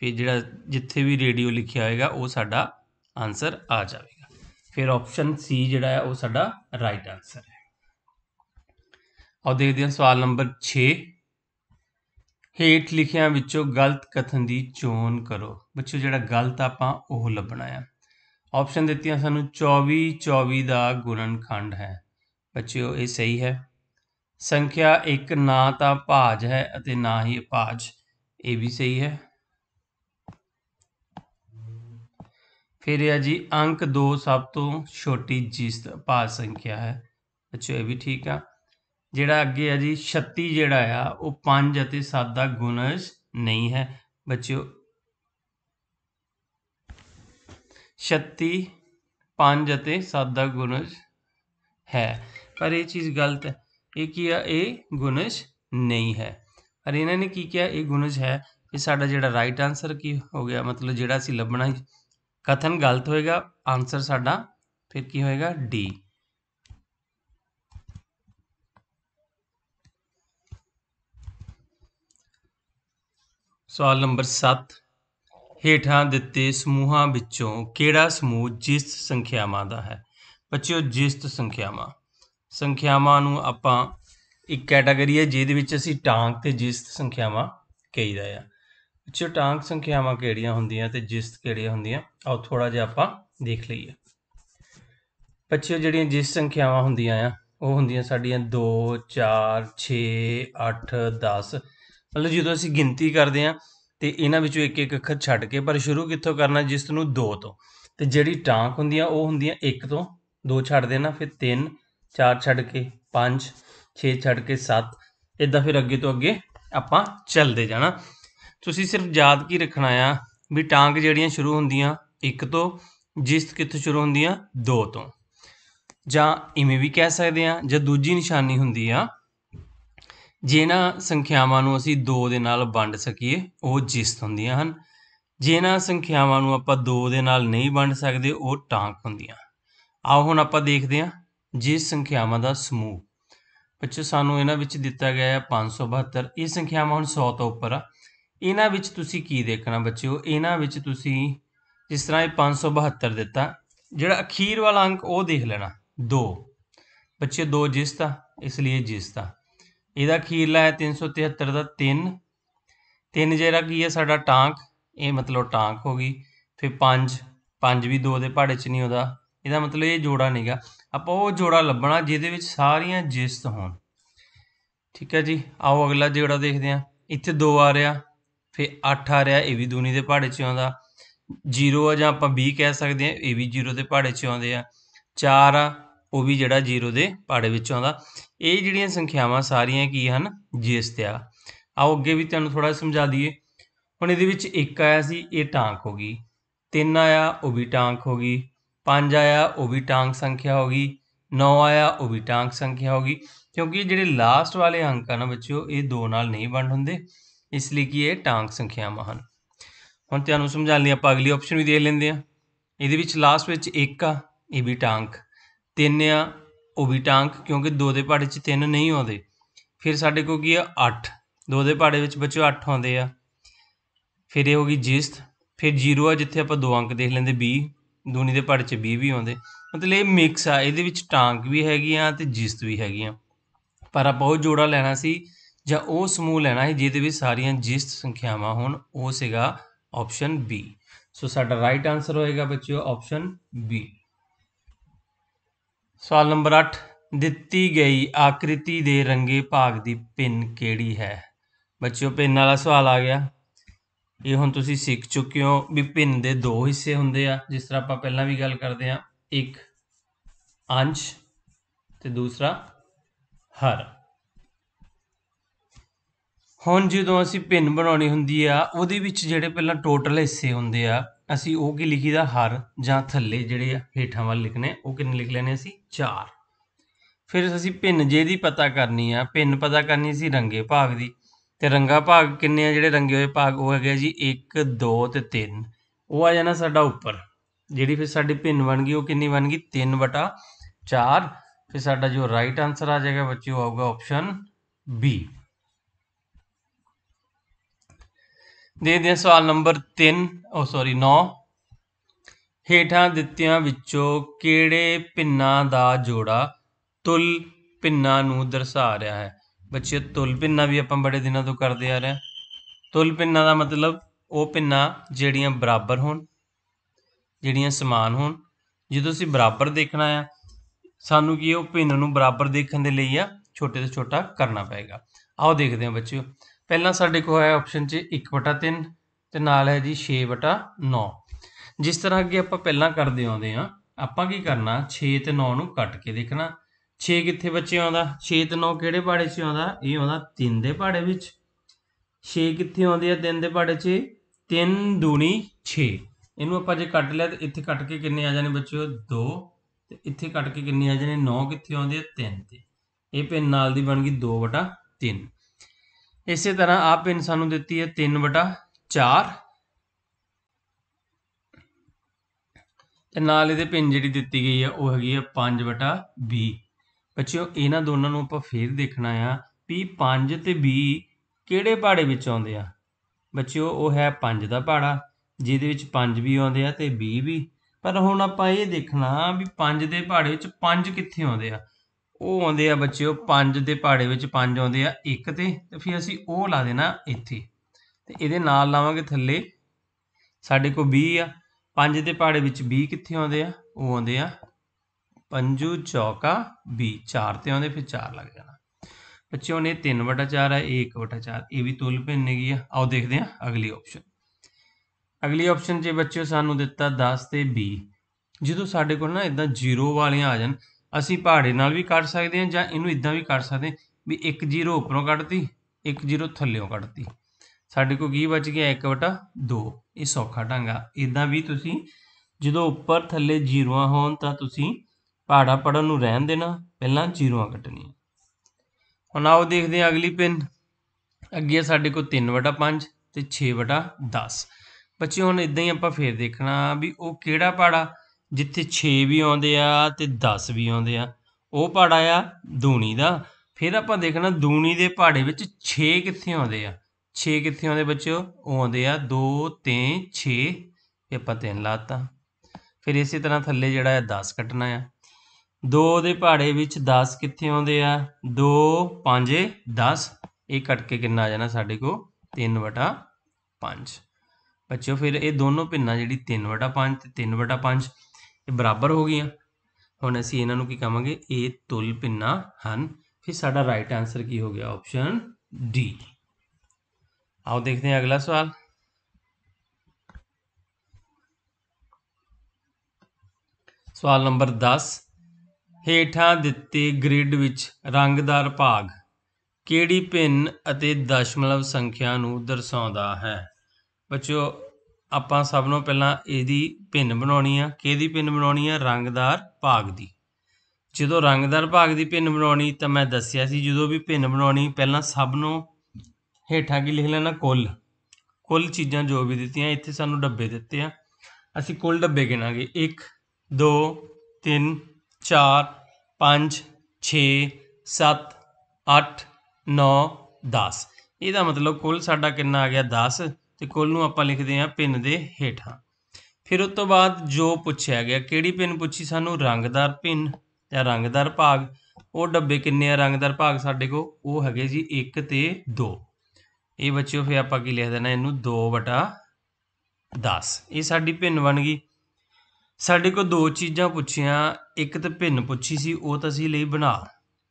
[SPEAKER 1] ਫਿਰ ਜਿਹੜਾ ਜਿੱਥੇ ਵੀ ਰੇਡੀਓ ਲਿਖਿਆ ਹੋਏਗਾ ਉਹ ਸਾਡਾ ਆਨਸਰ ਆ ਜਾਵੇਗਾ ਫਿਰ ਆਪਸ਼ਨ ਸੀ ਜਿਹੜਾ ਹੈ ਉਹ ਸਾਡਾ ਰਾਈਟ ਆਨਸਰ ਹੈ ਔਰ ਦੇਖਦੇ ਹਾਂ ਸਵਾਲ ਨੰਬਰ 6 ਹੇਠ ਲਿਖਿਆਂ ਵਿੱਚੋਂ ਗਲਤ ਕਥਨ ਦੀ ਚੋਣ ਕਰੋ ਬੱਚਿਓ ਜਿਹੜਾ ਗਲਤ ਆਪਾਂ ਉਹ ਲੱਭਣਾ ਹੈ ਆਪਸ਼ਨ ਦਿੱਤੀਆਂ ਸਾਨੂੰ 24 24 ਦਾ ਗੁਣਨਖੰਡ ਹੈ ਬੱਚਿਓ ਇਹ ਸਹੀ ਹੈ ਸੰਖਿਆ ਇੱਕ ਨਾ ਤਾਂ ਭਾਜ ਹੈ ਅਤੇ ਨਾ ਹੀ ਅਪਾਜ ਇਹ ਵੀ ਸਹੀ ਹੈ ਫਿਰ ਇਹ ਜੀ ਅੰਕ 2 ਸਭ ਤੋਂ ਛੋਟੀ ਜਿਸ ਭਾਜ ਸੰਖਿਆ ਹੈ ਬੱਚਿਓ ਇਹ ਵੀ ਠੀਕ ਆ ਜਿਹੜਾ ਅੱਗੇ ਆ ਜੀ 36 ਜਿਹੜਾ ਆ ਉਹ 5 ਅਤੇ 7 ਦਾ ਗੁਣਜ ਨਹੀਂ ਹੈ ਬੱਚਿਓ 36 5 ਅਤੇ 7 ਦਾ ਗੁਣਜ ਹੈ ਪਰ ਇਹ ਚੀਜ਼ ਗਲਤ ਹੈ ਇਹ ਕੀ ਆ ਇਹ ਗੁਣਜ ਨਹੀਂ ਹੈ ਪਰ ਇਹਨਾਂ ਨੇ ਕੀ ਕਿਹਾ ਇਹ ਗੁਣਜ ਹੈ ਇਹ ਸਾਡਾ ਜਿਹੜਾ ਰਾਈਟ ਆਨਸਰ ਕੀ ਹੋ ਗਿਆ ਮਤਲਬ ਜਿਹੜਾ ਅਸੀਂ ਲੱਭਣਾ ਕਥਨ ਗਲਤ ਹੋਏਗਾ ਆਨਸਰ ਸਾਡਾ ਫਿਰ ਕੀ ਹੋਏਗਾ ਡੀ ਸਵਾਲ ਨੰਬਰ 7 ਹੇਠਾਂ ਦਿੱਤੇ ਸਮੂਹਾਂ ਵਿੱਚੋਂ ਕਿਹੜਾ ਸਮੂਹ ਜਿਸਤ ਸੰਖਿਆਵਾਂ ਦਾ ਹੈ ਬੱਚਿਓ ਜਿਸਤ ਸੰਖਿਆਵਾਂ ਸੰਖਿਆਵਾਂ ਨੂੰ ਆਪਾਂ ਇੱਕ ਕੈਟਾਗਰੀ ਹੈ ਜਿਹਦੇ ਵਿੱਚ ਅਸੀਂ ਟਾਂਕ ਤੇ ਜਿਸਤ ਸੰਖਿਆਵਾਂ ਕਹੀਦਾ ਆ ਬੱਚਿਓ ਟਾਂਕ ਸੰਖਿਆਵਾਂ ਕਿਹੜੀਆਂ ਹੁੰਦੀਆਂ ਤੇ ਜਿਸਤ ਕਿਹੜੀਆਂ ਹੁੰਦੀਆਂ ਆਓ ਥੋੜਾ ਜਿਹਾ ਆਪਾਂ ਦੇਖ ਲਈਏ ਬੱਚਿਓ ਜਿਹੜੀਆਂ ਜਿਸਤ ਸੰਖਿਆਵਾਂ ਹੁੰਦੀਆਂ ਆ ਉਹ ਹੁੰਦੀਆਂ ਸਾਡੀਆਂ 2 4 6 8 10 ਮਤਲਬ ਜਦੋਂ ਅਸੀਂ ਗਿਣਤੀ ਕਰਦੇ ਆ ਤੇ ਇਹਨਾਂ ਵਿੱਚੋਂ ਇੱਕ ਇੱਕ ਅੱਖਰ ਛੱਡ ਕੇ ਪਰ ਸ਼ੁਰੂ ਕਿੱਥੋਂ ਕਰਨਾ ਜਿਸ ਨੂੰ 2 ਤੋਂ ਤੇ ਜਿਹੜੀ ਟਾਂਕ ਹੁੰਦੀ ਆ ਉਹ ਹੁੰਦੀ ਆ 1 ਤੋਂ 2 ਛੱਡ ਦੇਣਾ ਫਿਰ 3 4 ਛੱਡ ਕੇ 5 6 ਛੱਡ ਕੇ 7 ਇਦਾਂ ਫਿਰ ਅੱਗੇ ਤੋਂ ਅੱਗੇ ਆਪਾਂ ਚੱਲਦੇ ਜਾਣਾ ਤੁਸੀਂ ਸਿਰਫ ਯਾਦ ਕੀ ਰੱਖਣਾ ਆ ਵੀ ਟਾਂਕ ਜਿਹੜੀਆਂ ਸ਼ੁਰੂ ਹੁੰਦੀਆਂ 1 ਤੋਂ ਜਿਸ ਕਿੱਥੋਂ ਸ਼ੁਰੂ ਹੁੰਦੀਆਂ 2 ਤੋਂ ਜਾਂ ਇਵੇਂ ਵੀ ਕਹਿ ਸਕਦੇ ਆ ਜਾਂ ਦੂਜੀ ਨਿਸ਼ਾਨੀ ਹੁੰਦੀ ਆ ਜਿਨ੍ਹਾਂ ਸੰਖਿਆਵਾਂ ਨੂੰ ਅਸੀਂ 2 ਦੇ ਨਾਲ ਵੰਡ ਸਕੀਏ ਉਹ ਜਿਸਤ ਹੁੰਦੀਆਂ ਹਨ ਜਿਨ੍ਹਾਂ ਸੰਖਿਆਵਾਂ ਨੂੰ ਆਪਾਂ 2 ਦੇ ਨਾਲ ਨਹੀਂ ਵੰਡ ਸਕਦੇ ਉਹ ਟਾਂਕ ਹੁੰਦੀਆਂ ਆਓ ਹੁਣ ਆਪਾਂ ਦੇਖਦੇ ਹਾਂ ਜਿਸ ਸੰਖਿਆਵਾਂ ਦਾ ਸਮੂਹ ਬੱਚੋ ਸਾਨੂੰ ਇਹਨਾਂ ਵਿੱਚ ਦਿੱਤਾ ਗਿਆ ਹੈ 572 ਇਹ ਸੰਖਿਆਵਾਂ ਹੁਣ 100 ਤੋਂ ਉੱਪਰ ਆ ਇਹਨਾਂ ਵਿੱਚ ਤੁਸੀਂ ਕੀ ਦੇਖਣਾ ਬੱਚਿਓ ਇਹਨਾਂ ਵਿੱਚ ਤੁਸੀਂ ਜਿਸ ਤਰ੍ਹਾਂ ਇਹ 572 ਦਿੱਤਾ ਜਿਹੜਾ ਅਖੀਰ ਵਾਲਾ ਅੰਕ ਉਹ ਦੇਖ ਲੈਣਾ 2 ਬੱਚੇ 2 ਜਿਸਤਾ ਇਸ ਲਈ ਜਿਸਤਾ ਇਹਦਾ ਅਖੀਰਲਾ ਹੈ 373 ਦਾ 3 3 ਜਿਹੜਾ ਕੀ ਹੈ ਸਾਡਾ ਟਾਂਕ ਇਹ ਮਤਲਬ ਟਾਂਕ ਹੋ ਗਈ ਫਿਰ 5 5 ਵੀ 2 ਦੇ ਪਹਾੜੇ 'ਚ ਨਹੀਂ ਆਉਂਦਾ ਇਹਦਾ ਮਤਲਬ ਇਹ ਜੋੜਾ ਨਹੀਂਗਾ ਆਪਾਂ ਉਹ ਜੋੜਾ ਲੱਭਣਾ ਜਿਹਦੇ ਵਿੱਚ ਸਾਰੀਆਂ ਜਿਸਤ ਹੋਣ ਠੀਕ ਹੈ ਜੀ ਆਓ ਅਗਲਾ ਜਿਹੜਾ ਦੇਖਦੇ ਹਾਂ ਇੱਥੇ 2 ਆ ਰਿਹਾ ਫਿਰ 8 ਆ ਰਿਹਾ ਇਹ ਵੀ ਦੂਨੀ ਦੇ ਪਹਾੜੇ 'ਚ ਆਉਂਦਾ 0 ਆ ਜਾਂ ਆਪਾਂ 20 ਕਹਿ ਸਕਦੇ ਆ ਇਹ ਵੀ 0 ਦੇ ਪਹਾੜੇ 'ਚ ਆਉਂਦੇ ਆ 4 ਆ ਉਹ ਵੀ ਜਿਹੜਾ 0 ਦੇ ਪਾੜੇ ਵਿੱਚ ਆਉਂਦਾ ਇਹ ਜਿਹੜੀਆਂ ਸੰਖਿਆਵਾਂ ਸਾਰੀਆਂ ਕੀ ਹਨ ਜੇਸ ਤੇ ਆ ਆਓ ਅੱਗੇ ਵੀ ਤੁਹਾਨੂੰ ਥੋੜਾ ਸਮਝਾ ਦਈਏ ਹੁਣ ਇਹਦੇ ਵਿੱਚ 1 ਆਇਆ ਸੀ ਇਹ ਟਾਂਕ ਹੋ ਗਈ 3 ਆਇਆ ਉਹ ਵੀ ਟਾਂਕ ਹੋ ਗਈ 5 ਆਇਆ ਉਹ ਵੀ ਟਾਂਕ ਸੰਖਿਆ ਹੋ ਗਈ 9 ਆਇਆ ਉਹ ਵੀ ਟਾਂਕ ਸੰਖਿਆ ਹੋ ਗਈ ਕਿਉਂਕਿ ਜਿਹੜੇ ਲਾਸਟ ਵਾਲੇ ਅੰਕ ਹਨ ਬੱਚਿਓ ਇਹ 2 ਨਾਲ ਨਹੀਂ ਵੰਡ ਹੁੰਦੇ ਇਸ ਲਈ ਕਿ ਇਹ ਟਾਂਕ ਸੰਖਿਆਵਾਂ ਹਨ ਹੁਣ ਤੁਹਾਨੂੰ ਸਮਝਾਉਣ ਲਈ ਆਪਾਂ ਅਗਲੀ ਆਪਸ਼ਨ ਵੀ ਦੇਖ ਲੈਂਦੇ ਆ ਇਹਦੇ ਵਿੱਚ ਲਾਸਟ ਵਿੱਚ 1 ਆ ਇਹ ਵੀ ਟਾਂਕ ਤਿੰਨ ਆ ਉਹ ਵੀ ਟਾਂਕ ਕਿਉਂਕਿ ਦੋ ਦੇ ਪਾੜੇ 'ਚ ਤਿੰਨ ਨਹੀਂ ਆਉਂਦੇ ਫਿਰ ਸਾਡੇ ਕੋਲ ਕੀ ਆ 8 ਦੋ ਦੇ ਪਾੜੇ ਵਿੱਚ ਬੱਚੋ 8 ਆਉਂਦੇ ਆ ਫਿਰ ਇਹ ਹੋ ਗਈ ਜਿਸਤ ਫਿਰ ਜ਼ੀਰੋ ਆ ਜਿੱਥੇ ਆਪਾਂ ਦੋ ਅੰਕ ਦੇਖ ਲੈਂਦੇ 20 ਦੂਣੀ ਦੇ ਪਾੜੇ 'ਚ 20 ਵੀ ਆਉਂਦੇ ਮਤਲਬ ਇਹ ਮਿਕਸ ਆ ਇਹਦੇ ਵਿੱਚ ਟਾਂਕ ਵੀ ਹੈਗੀਆਂ ਤੇ ਜਿਸਤ ਵੀ ਹੈਗੀਆਂ ਪਰ ਆਪਾਂ ਉਹ ਜੋੜਾ ਲੈਣਾ ਸੀ ਜਾਂ ਉਹ ਸਮੂਹ ਲੈਣਾ ਸੀ ਜਿਹਦੇ ਵਿੱਚ ਸਾਰੀਆਂ ਜਿਸਤ ਸੰਖਿਆਵਾਂ ਹੋਣ ਉਹ ਸੀਗਾ ਆਪਸ਼ਨ ਬੀ ਸੋ ਸਾਡਾ ਰਾਈਟ ਆਨਸਰ ਹੋਏਗਾ ਬੱਚਿਓ ਆਪਸ਼ਨ ਬੀ ਸਵਾਲ ਨੰਬਰ 8 ਦਿੱਤੀ ਗਈ ਆਕ੍ਰਿਤੀ ਦੇ ਰੰਗੇ ਭਾਗ ਦੀ ਪਿੰਨ ਕਿਹੜੀ ਹੈ ਬੱਚਿਓ ਪਿੰਨ ਵਾਲਾ ਸਵਾਲ ਆ ਗਿਆ ਇਹ ਹੁਣ ਤੁਸੀਂ ਸਿੱਖ ਚੁੱਕੇ ਹੋ ਵੀ ਪਿੰਨ ਦੇ ਦੋ ਹਿੱਸੇ ਹੁੰਦੇ ਆ ਜਿਸ ਤਰ੍ਹਾਂ ਆਪਾਂ ਪਹਿਲਾਂ ਵੀ ਗੱਲ ਕਰਦੇ ਆ ਇੱਕ ਅੰਸ਼ ਤੇ ਦੂਸਰਾ ਹਰ ਹੁਣ ਜਦੋਂ ਅਸੀਂ ਪਿੰਨ ਬਣਾਉਣੀ ਹੁੰਦੀ ਆ ਉਹਦੇ ਵਿੱਚ ਜਿਹੜੇ ਪਹਿਲਾਂ ਟੋਟਲ ਹਿੱਸੇ ਹੁੰਦੇ ਆ ਅਸੀਂ ਉਹ ਕੀ ਲਿਖੀਦਾ ਹਰ ਜਾਂ ਥੱਲੇ ਜਿਹੜੇ ਹੇਠਾਂ ਵੱਲ ਲਿਖਨੇ ਉਹ ਕਿੰਨੇ ਲਿਖ ਲੈਣੇ ਅਸੀਂ 4 ਫਿਰ ਅਸੀਂ ਭਿੰਨ ਜੇ ਦੀ ਪਤਾ ਕਰਨੀ ਆ ਭਿੰਨ ਪਤਾ ਕਰਨੀ ਸੀ ਰੰਗੇ ਭਾਗ ਦੀ ਤੇ ਰੰਗਾ ਭਾਗ ਕਿੰਨੇ ਆ ਜਿਹੜੇ ਰੰਗੇ ਹੋਏ ਭਾਗ ਉਹ ਹੈਗੇ ਜੀ 1 2 ਤੇ 3 ਉਹ ਆ ਜਾਣਾ ਸਾਡਾ ਉੱਪਰ ਜਿਹੜੀ ਫਿਰ ਸਾਡੀ ਭਿੰਨ ਬਣ ਗਈ ਉਹ ਕਿੰਨੀ ਬਣ ਗਈ 3 ਵਟਾ 4 ਫਿਰ ਸਾਡਾ ਜੋ ਰਾਈਟ ਆਨਸਰ ਆ ਜਾਏਗਾ ਬੱਚਿਓ ਆਊਗਾ ਆਪਸ਼ਨ ਬੀ ਦੇਖਦੇ ਹਾਂ ਸਵਾਲ ਨੰਬਰ 3 ਉਹ ਸੌਰੀ 9 ਹੇਠਾਂ ਦਿੱਤਿਆਂ ਵਿੱਚੋਂ ਕਿਹੜੇ ਪਿੰਨਾਂ ਦਾ ਜੋੜਾ ਤੁਲ ਪਿੰਨਾਂ ਨੂੰ ਦਰਸਾ ਰਿਹਾ ਹੈ ਬੱਚੇ ਤੁਲ ਪਿੰਨਾਂ ਵੀ ਆਪਾਂ ਬੜੇ ਦਿਨਾਂ ਤੋਂ ਕਰਦੇ ਆ ਰਹੇ ਤੁਲ ਪਿੰਨਾਂ ਦਾ ਮਤਲਬ ਉਹ ਪਿੰਨਾਂ ਜਿਹੜੀਆਂ ਬਰਾਬਰ ਹੋਣ ਜਿਹੜੀਆਂ ਸਮਾਨ ਹੋਣ ਜਦੋਂ ਅਸੀਂ ਬਰਾਬਰ ਦੇਖਣਾ ਆ ਸਾਨੂੰ ਕੀ ਉਹ ਪਿੰਨ ਨੂੰ ਬਰਾਬਰ ਦੇਖਣ ਦੇ ਲਈ ਆ ਛੋਟੇ ਤੋਂ ਛੋਟਾ ਕਰਨਾ ਪਏਗਾ ਆਓ ਦੇਖਦੇ ਹਾਂ ਬੱਚਿਓ ਪਹਿਲਾਂ ਸਾਡੇ ਕੋਲ ਹੈ ਆਪਸ਼ਨ 'ਚ 1/3 ਤੇ ਨਾਲ ਹੈ ਜੀ 6/9 ਜਿਸ ਤਰ੍ਹਾਂ ਅੱਗੇ ਆਪਾਂ ਪਹਿਲਾਂ ਕਰਦੇ ਆਉਂਦੇ ਆ ਆਪਾਂ ਕੀ ਕਰਨਾ 6 ਤੇ 9 ਨੂੰ ਕੱਟ ਕੇ ਦੇਖਣਾ 6 ਕਿੱਥੇ ਬੱਚੇ ਆਉਂਦਾ 6 ਤੇ 9 ਕਿਹੜੇ ਪਾੜੇ 'ਚ ਆਉਂਦਾ ਇਹ ਆਉਂਦਾ 3 ਦੇ ਪਾੜੇ ਵਿੱਚ 6 ਕਿੱਥੇ ਆਉਂਦੀ ਹੈ 3 ਦੇ ਪਾੜੇ 'ਚ 3 ਦੂਣੀ 6 ਇਹਨੂੰ ਆਪਾਂ ਜੇ ਕੱਟ ਲਿਆ ਤੇ ਇੱਥੇ ਕੱਟ ਕੇ ਕਿੰਨੇ ਆ ਜਾਣੇ ਬੱਚਿਓ 2 ਤੇ ਇੱਥੇ ਕੱਟ ਕੇ ਕਿੰਨੇ ਆ ਜਾਣੇ 9 ਕਿੱਥੇ ਆਉਂਦੇ ਆ 3 ਤੇ ਇਹ ਪਿੰਨ ਨਾਲ ਦੀ ਬਣ ਗਈ 2/3 ਇਸੇ ਤਰ੍ਹਾਂ ਆਪ ਇਹਨਾਂ ਸਾਨੂੰ ਦਿੱਤੀ ਹੈ 3 ਬਟਾ 4 ਤੇ ਨਾਲ ਇਹਦੇ ਪਿੰਜ ਜਿਹੜੀ ਦਿੱਤੀ ਗਈ ਹੈ ਉਹ ਹੈਗੀ ਹੈ 5 ਬਟਾ 20 ਬੱਚਿਓ ਇਹਨਾਂ ਦੋਨਾਂ ਨੂੰ ਆਪਾਂ ਫੇਰ ਦੇਖਣਾ ਆ ਵੀ 5 ਤੇ 20 ਕਿਹੜੇ ਪਾੜੇ ਵਿੱਚ ਆਉਂਦੇ ਆ ਬੱਚਿਓ ਉਹ ਹੈ 5 ਦਾ ਪਾੜਾ ਜਿਹਦੇ ਵਿੱਚ 5 ਵੀ ਆਉਂਦੇ ਆ ਤੇ 20 ਵੀ ਪਰ ਹੁਣ ਆਪਾਂ ਇਹ ਦੇਖਣਾ ਵੀ 5 ਦੇ ਪਾੜੇ ਵਿੱਚ 5 ਕਿੱਥੇ ਆਉਂਦੇ ਆ ਉਹ ਆਉਂਦੇ ਆ ਬੱਚਿਓ 5 ਦੇ ਪਹਾੜੇ ਵਿੱਚ 5 ਆਉਂਦੇ ਆ 1 ਤੇ ਤੇ ਫਿਰ ਅਸੀਂ ਉਹ ਲਾ ਦੇਣਾ ਇੱਥੇ ਤੇ ਇਹਦੇ ਨਾਲ ਲਾਵਾਂਗੇ ਥੱਲੇ ਸਾਡੇ ਕੋਲ 20 ਆ 5 ਦੇ ਪਹਾੜੇ ਵਿੱਚ 20 ਕਿੱਥੇ ਆਉਂਦੇ ਆ ਉਹ ਆਉਂਦੇ ਆ 5 ਚੌਕਾ 20 4 ਤੇ ਆਉਂਦੇ ਫਿਰ 4 ਲੱਗ ਜਾਣਾ ਬੱਚਿਓ ਨੇ 3/4 ਆ 1/4 ਇਹ ਵੀ ਤੁਲ ਗਈ ਆ ਆਓ ਦੇਖਦੇ ਆ ਅਗਲੀ ਆਪਸ਼ਨ ਅਗਲੀ ਆਪਸ਼ਨ ਜੇ ਬੱਚਿਓ ਸਾਨੂੰ ਦਿੱਤਾ 10 ਤੇ 20 ਜਦੋਂ ਸਾਡੇ ਕੋਲ ਨਾ ਇਦਾਂ 0 ਵਾਲੀਆਂ ਆ ਜਾਣ ਅਸੀਂ ਪਹਾੜੇ ਨਾਲ ਵੀ ਕੱਢ ਸਕਦੇ ਹਾਂ ਜਾਂ ਇਹਨੂੰ ਇਦਾਂ ਵੀ ਕੱਢ ਸਕਦੇ ਵੀ ਇੱਕ ਜ਼ੀਰੋ ਉੱਪਰੋਂ ਕੱਢਤੀ ਇੱਕ ਜ਼ੀਰੋ ਥੱਲੇੋਂ ਕੱਢਤੀ ਸਾਡੇ ਕੋਲ ਕੀ ਬਚ ਗਿਆ 1 2 ਇਹ ਸੌਖਾ ਢੰਗਾ ਇਦਾਂ ਵੀ ਤੁਸੀਂ ਜਦੋਂ ਉੱਪਰ ਥੱਲੇ ਜ਼ੀਰੋਆਂ ਹੋਣ ਤਾਂ ਤੁਸੀਂ ਪਹਾੜਾ ਪੜਨ ਨੂੰ ਰਹਿਣ ਦੇਣਾ ਪਹਿਲਾਂ ਜ਼ੀਰੋਆਂ ਕੱਟਣੀਆਂ ਹੁਣ ਆਓ ਦੇਖਦੇ ਹਾਂ ਅਗਲੀ ਪਿੰਨ ਅੱਗੇ ਸਾਡੇ ਕੋਲ 3/5 ਤੇ 6/10 ਬੱਚੇ ਹੁਣ ਇਦਾਂ ਹੀ ਆਪਾਂ ਫੇਰ ਦੇਖਣਾ ਵੀ ਉਹ ਕਿਹੜਾ ਪਹਾੜਾ ਜਿੱਥੇ 6 ਵੀ ਆਉਂਦੇ ਆ ਤੇ 10 ਵੀ ਆਉਂਦੇ ਆ ਉਹ ਪਹਾੜ ਆ ਦੂਣੀ ਦਾ ਫਿਰ ਆਪਾਂ ਦੇਖਣਾ ਦੂਣੀ ਦੇ ਪਹਾੜੇ ਵਿੱਚ 6 ਕਿੱਥੇ ਆਉਂਦੇ ਆ 6 ਕਿੱਥੇ ਆਉਂਦੇ ਬੱਚਿਓ ਉਹ ਆਉਂਦੇ ਆ 2 3 6 ਇਹ ਆਪਾਂ ਤਿੰਨ ਲਾਤਾ ਫਿਰ ਇਸੇ ਤਰ੍ਹਾਂ ਥੱਲੇ ਜਿਹੜਾ ਹੈ 10 ਕੱਟਣਾ ਆ 2 ਦੇ ਪਹਾੜੇ ਵਿੱਚ 10 ਕਿੱਥੇ ਆਉਂਦੇ ਆ 2 5 10 ਇਹ ਕੱਟ ਕੇ ਕਿੰਨਾ ਆ ਜਾਣਾ ਸਾਡੇ ਕੋ 3 ਵਟਾ 5 ਬੱਚਿਓ ਫਿਰ ਇਹ ਦੋਨੋਂ ਭਿੰਨਾਂ ਜਿਹੜੀ 3 ਵਟਾ 5 ਤੇ 3 ਵਟਾ 5 ਇਹ ਬਰਾਬਰ ਹੋ ਗਈਆਂ ਹੁਣ ਅਸੀਂ ਇਹਨਾਂ ਨੂੰ ਕੀ ਕਹਾਂਗੇ ਇਹ ਤੁਲ ਪਿੰਨਾ ਹਨ ਫਿਰ ਸਾਡਾ ਰਾਈਟ ਆਨਸਰ ਕੀ ਹੋ ਗਿਆ ਆਪਸ਼ਨ ਡੀ ਆਓ ਦੇਖਦੇ ਹਾਂ ਅਗਲਾ ਸਵਾਲ ਸਵਾਲ ਨੰਬਰ 10 ਹੇਠਾਂ ਦਿੱਤੇ ਗ੍ਰਿਡ ਵਿੱਚ ਰੰਗਦਾਰ ਭਾਗ ਕਿਹੜੀ ਭਿੰਨ ਅਤੇ ਦਸ਼ਮਲਵ ਸੰਖਿਆ ਨੂੰ ਦਰਸਾਉਂਦਾ ਹੈ ਬੱਚੋ ਆਪਾਂ ਸਭ ਨੂੰ ਪਹਿਲਾਂ ਇਹਦੀ ਪਿੰਨ ਬਣਾਉਣੀ ਆ ਕਿਹਦੀ ਪਿੰਨ ਬਣਾਉਣੀ ਆ ਰੰਗਦਾਰ ਭਾਗ ਦੀ ਜਦੋਂ ਰੰਗਦਾਰ ਭਾਗ ਦੀ ਪਿੰਨ ਬਣਾਉਣੀ ਤਾਂ ਮੈਂ ਦੱਸਿਆ ਸੀ ਜਦੋਂ ਵੀ ਪਿੰਨ ਬਣਾਉਣੀ ਪਹਿਲਾਂ ਸਭ ਨੂੰ ਹੇਠਾਂ ਕੀ ਲਿਖ ਲੈਣਾ ਕੁੱਲ ਕੁੱਲ ਚੀਜ਼ਾਂ ਜੋ ਵੀ ਦਿੱਤੀਆਂ ਇੱਥੇ ਸਾਨੂੰ ਡੱਬੇ ਦਿੱਤੇ ਆ ਅਸੀਂ ਕੁੱਲ ਡੱਬੇ ਗਿਣਾਂਗੇ 1 2 3 4 5 6 7 8 9 10 ਇਹਦਾ ਮਤਲਬ ਕੁੱਲ ਸਾਡਾ ਕਿੰਨਾ ਆ ਗਿਆ 10 ਤੇ ਕੁੱਲ ਨੂੰ ਆਪਾਂ ਲਿਖਦੇ ਹਾਂ ਪਿੰਨ ਦੇ ਹੇਠਾਂ ਫਿਰ ਉਸ ਤੋਂ ਬਾਅਦ ਜੋ ਪੁੱਛਿਆ ਗਿਆ ਕਿਹੜੀ ਪਿੰਨ ਪੁੱਛੀ ਸਾਨੂੰ ਰੰਗਦਾਰ ਪਿੰਨ ਜਾਂ ਰੰਗਦਾਰ ਭਾਗ ਉਹ ਡੱਬੇ ਕਿੰਨੇ ਆ ਰੰਗਦਾਰ ਭਾਗ ਸਾਡੇ ਕੋ ਉਹ ਹੈਗੇ ਜੀ 1 ਤੇ 2 ਇਹ ਬੱਚਿਓ ਫਿਰ ਆਪਾਂ ਕੀ ਲਿਖ ਦੇਣਾ ਇਹਨੂੰ 2 ਵਟਾ 10 ਇਹ ਸਾਡੀ ਪਿੰਨ ਬਣ ਗਈ ਸਾਡੇ ਕੋ ਦੋ ਚੀਜ਼ਾਂ ਪੁੱਛੀਆਂ ਇੱਕ ਤਾਂ ਪਿੰਨ ਪੁੱਛੀ ਸੀ ਉਹ ਤਾਂ ਅਸੀਂ ਲਈ ਬਣਾ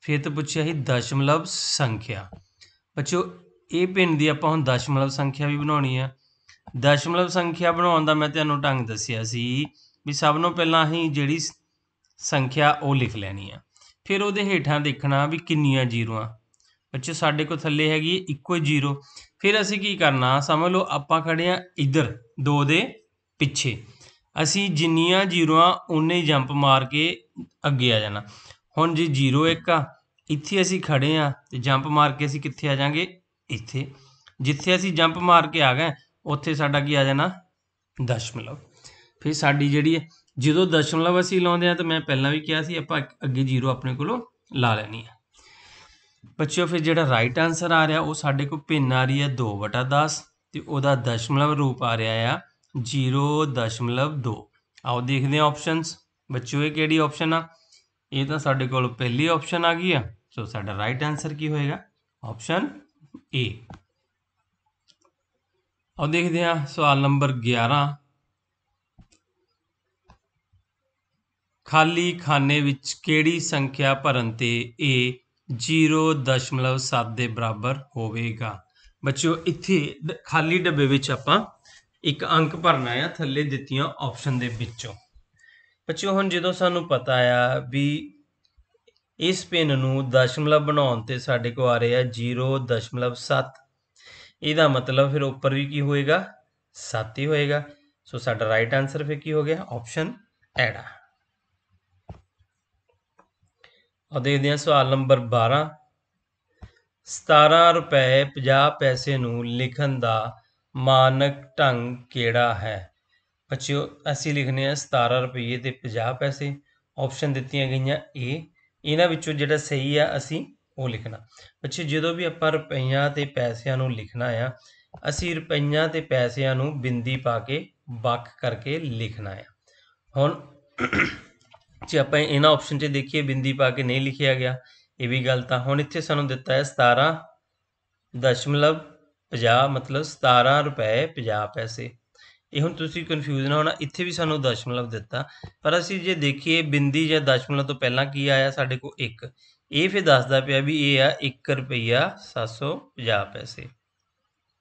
[SPEAKER 1] ਫਿਰ ਤਾਂ ਪੁੱਛਿਆ ਸੀ ਦਸ਼ਮਲਵ ਸੰਖਿਆ ਬੱਚਿਓ ਇਹ ਭਿੰਨ ਦੀ ਆਪਾਂ ਹੁਣ ਦਸ਼ਮਲਵ ਸੰਖਿਆ ਵੀ ਬਣਾਉਣੀ ਆ ਦਸ਼ਮਲਵ ਸੰਖਿਆ ਬਣਾਉਣ ਦਾ ਮੈਂ ਤੁਹਾਨੂੰ ਢੰਗ ਦੱਸਿਆ ਸੀ ਵੀ ਸਭ ਤੋਂ ਪਹਿਲਾਂ ਅਸੀਂ ਜਿਹੜੀ ਸੰਖਿਆ ਉਹ ਲਿਖ ਲੈਣੀ ਆ ਫਿਰ ਉਹਦੇ ਹੇਠਾਂ ਦੇਖਣਾ ਵੀ ਕਿੰਨੀਆਂ ਜ਼ੀਰੋਆਂ ਬੱਚੇ ਸਾਡੇ ਕੋਲ ਥੱਲੇ ਹੈਗੀ ਇੱਕੋ ਜ਼ੀਰੋ ਫਿਰ ਅਸੀਂ ਕੀ ਕਰਨਾ ਸਮਝ ਲਓ ਆਪਾਂ ਖੜੇ ਆ ਇੱਧਰ 2 ਦੇ ਪਿੱਛੇ ਅਸੀਂ ਜਿੰਨੀਆਂ ਜ਼ੀਰੋਆਂ ਉਨੇ ਜੰਪ ਮਾਰ ਕੇ ਅੱਗੇ ਆ ਜਾਣਾ ਹੁਣ ਜੇ 01 ਆ ਇੱਥੇ ਅਸੀਂ ਖੜੇ ਆ ਤੇ ਜੰਪ ਮਾਰ ਕੇ ਅਸੀਂ ਕਿੱਥੇ ਆ ਜਾਾਂਗੇ ਇੱਥੇ ਜਿੱਥੇ ਅਸੀਂ ਜੰਪ ਮਾਰ ਕੇ ਆ ਗਏ ਉੱਥੇ ਸਾਡਾ ਕੀ ਆ ਜਾਣਾ ਦਸ਼ਮਲਵ ਫਿਰ ਸਾਡੀ ਜਿਹੜੀ ਹੈ ਜਦੋਂ ਦਸ਼ਮਲਵ ਅਸੀਂ ਲਾਉਂਦੇ ਆ ਤਾਂ ਮੈਂ ਪਹਿਲਾਂ ਵੀ ਕਿਹਾ ਸੀ ਆਪਾਂ ਅੱਗੇ ਜ਼ੀਰੋ ਆਪਣੇ ਕੋਲੋਂ ਲਾ ਲੈਣੀ ਹੈ ਬੱਚਿਓ ਫਿਰ ਜਿਹੜਾ ਰਾਈਟ ਆਨਸਰ ਆ ਰਿਹਾ ਉਹ ਸਾਡੇ ਕੋਲ ਭਿੰਨ ਆ ਰਹੀ ਹੈ 2/10 ਤੇ ਉਹਦਾ ਦਸ਼ਮਲਵ ਰੂਪ ਆ ਰਿਹਾ ਆ 0.2 ਆਓ ਦੇਖਦੇ ਆ ਆਪਸ਼ਨਸ ਬੱਚਿਓ ਇਹ ਕਿਹੜੀ ਆਪਸ਼ਨ ਆ ਇਹ ਤਾਂ ਸਾਡੇ ਕੋਲ ਪਹਿਲੀ ਆਪਸ਼ਨ ਆ ਗਈ ਆ ਸੋ ਸਾਡਾ ਰਾਈਟ ਆਨਸਰ ਕੀ ਹੋਏਗਾ ਆਪਸ਼ਨ ਏ ਆਓ ਦੇਖਦੇ ਹਾਂ ਸਵਾਲ ਨੰਬਰ 11 ਖਾਲੀ ਖਾਨੇ ਵਿੱਚ ਕਿਹੜੀ ਸੰਖਿਆ ਭਰਨ ਤੇ ਏ 0.7 ਦੇ ਬਰਾਬਰ ਹੋਵੇਗਾ ਬੱਚਿਓ ਇੱਥੇ ਖਾਲੀ ਡੱਬੇ ਵਿੱਚ ਆਪਾਂ ਇੱਕ ਅੰਕ ਭਰਨਾ ਹੈ ਥੱਲੇ ਦਿੱਤੀਆਂ ਆਪਸ਼ਨ ਦੇ ਵਿੱਚੋਂ ਬੱਚਿਓ ਹੁਣ ਜਦੋਂ ਸਾਨੂੰ ਪਤਾ ਆ ਵੀ ਇਸ ਪਿੰਨ ਨੂੰ ਦਸ਼ਮਲਵ ਬਣਾਉਣ ਤੇ ਸਾਡੇ ਕੋ ਆ ਰਿਹਾ 0.7 ਇਹਦਾ ਮਤਲਬ ਫਿਰ ਉੱਪਰ ਵੀ ਕੀ ਹੋਏਗਾ 7 ਹੀ ਹੋਏਗਾ ਸੋ ਸਾਡਾ ਰਾਈਟ ਆਨਸਰ ਫਿਰ ਕੀ ਹੋ ਗਿਆ ਆਪਸ਼ਨ ਐੜਾ ਆ ਦੇਖਦੇ ਹਾਂ ਸਵਾਲ ਨੰਬਰ 12 17 ਰੁਪਏ 50 ਪੈਸੇ ਨੂੰ ਲਿਖਣ ਦਾ ਮਾਨਕ ਢੰਗ ਕਿਹੜਾ ਹੈ ਬੱਚਿਓ ਅਸੀਂ ਲਿਖਨੇ ਆ 17 ਰੁਪਏ ਤੇ 50 ਪੈਸੇ ਆਪਸ਼ਨ ਦਿੱਤੀਆਂ ਗਈਆਂ A ਇਹਨਾਂ ਵਿੱਚੋਂ ਜਿਹੜਾ ਸਹੀ ਆ ਅਸੀਂ ਉਹ ਲਿਖਣਾ ਬੱਚੇ ਜਦੋਂ ਵੀ ਆਪਾਂ ਰੁਪਈਆ ਤੇ ਪੈਸਿਆਂ ਨੂੰ ਲਿਖਣਾ ਆ ਅਸੀਂ ਰੁਪਈਆ ਤੇ ਪੈਸਿਆਂ ਨੂੰ ਬਿੰਦੀ ਪਾ ਕੇ ਵੱਖ ਕਰਕੇ ਲਿਖਣਾ ਆ ਹੁਣ ਜੇ ਆਪਾਂ ਇਹਨਾਂ ਆਪਸ਼ਨ 'ਚ ਦੇਖੀਏ ਬਿੰਦੀ ਪਾ ਕੇ ਨਹੀਂ ਲਿਖਿਆ ਗਿਆ ਇਹ ਵੀ ਗੱਲ ਤਾਂ ਹੁਣ ਇੱਥੇ ਸਾਨੂੰ ਦਿੱਤਾ ਹੈ 17 ਦਸ਼ਮਲਵ 50 ਮਤਲਬ 17 ਰੁਪਏ 50 ਪੈਸੇ ਇਹ ਹੁਣ ਤੁਸੀਂ ਕਨਫਿਊਜ਼ ਨਾ ਹੋਣਾ ਇੱਥੇ ਵੀ ਸਾਨੂੰ ਦਸ਼ਮਲਵ ਦਿੱਤਾ ਪਰ ਅਸੀਂ ਜੇ ਦੇਖੀਏ ਬਿੰਦੀ ਜਾਂ ਦਸ਼ਮਲਵ ਤੋਂ ਪਹਿਲਾਂ ਕੀ ਆਇਆ ਸਾਡੇ ਕੋਲ 1 ਇਹ ਫਿਰ ਦੱਸਦਾ ਪਿਆ ਵੀ ਇਹ ਆ 1 ਰੁਪਈਆ 750 ਪੈਸੇ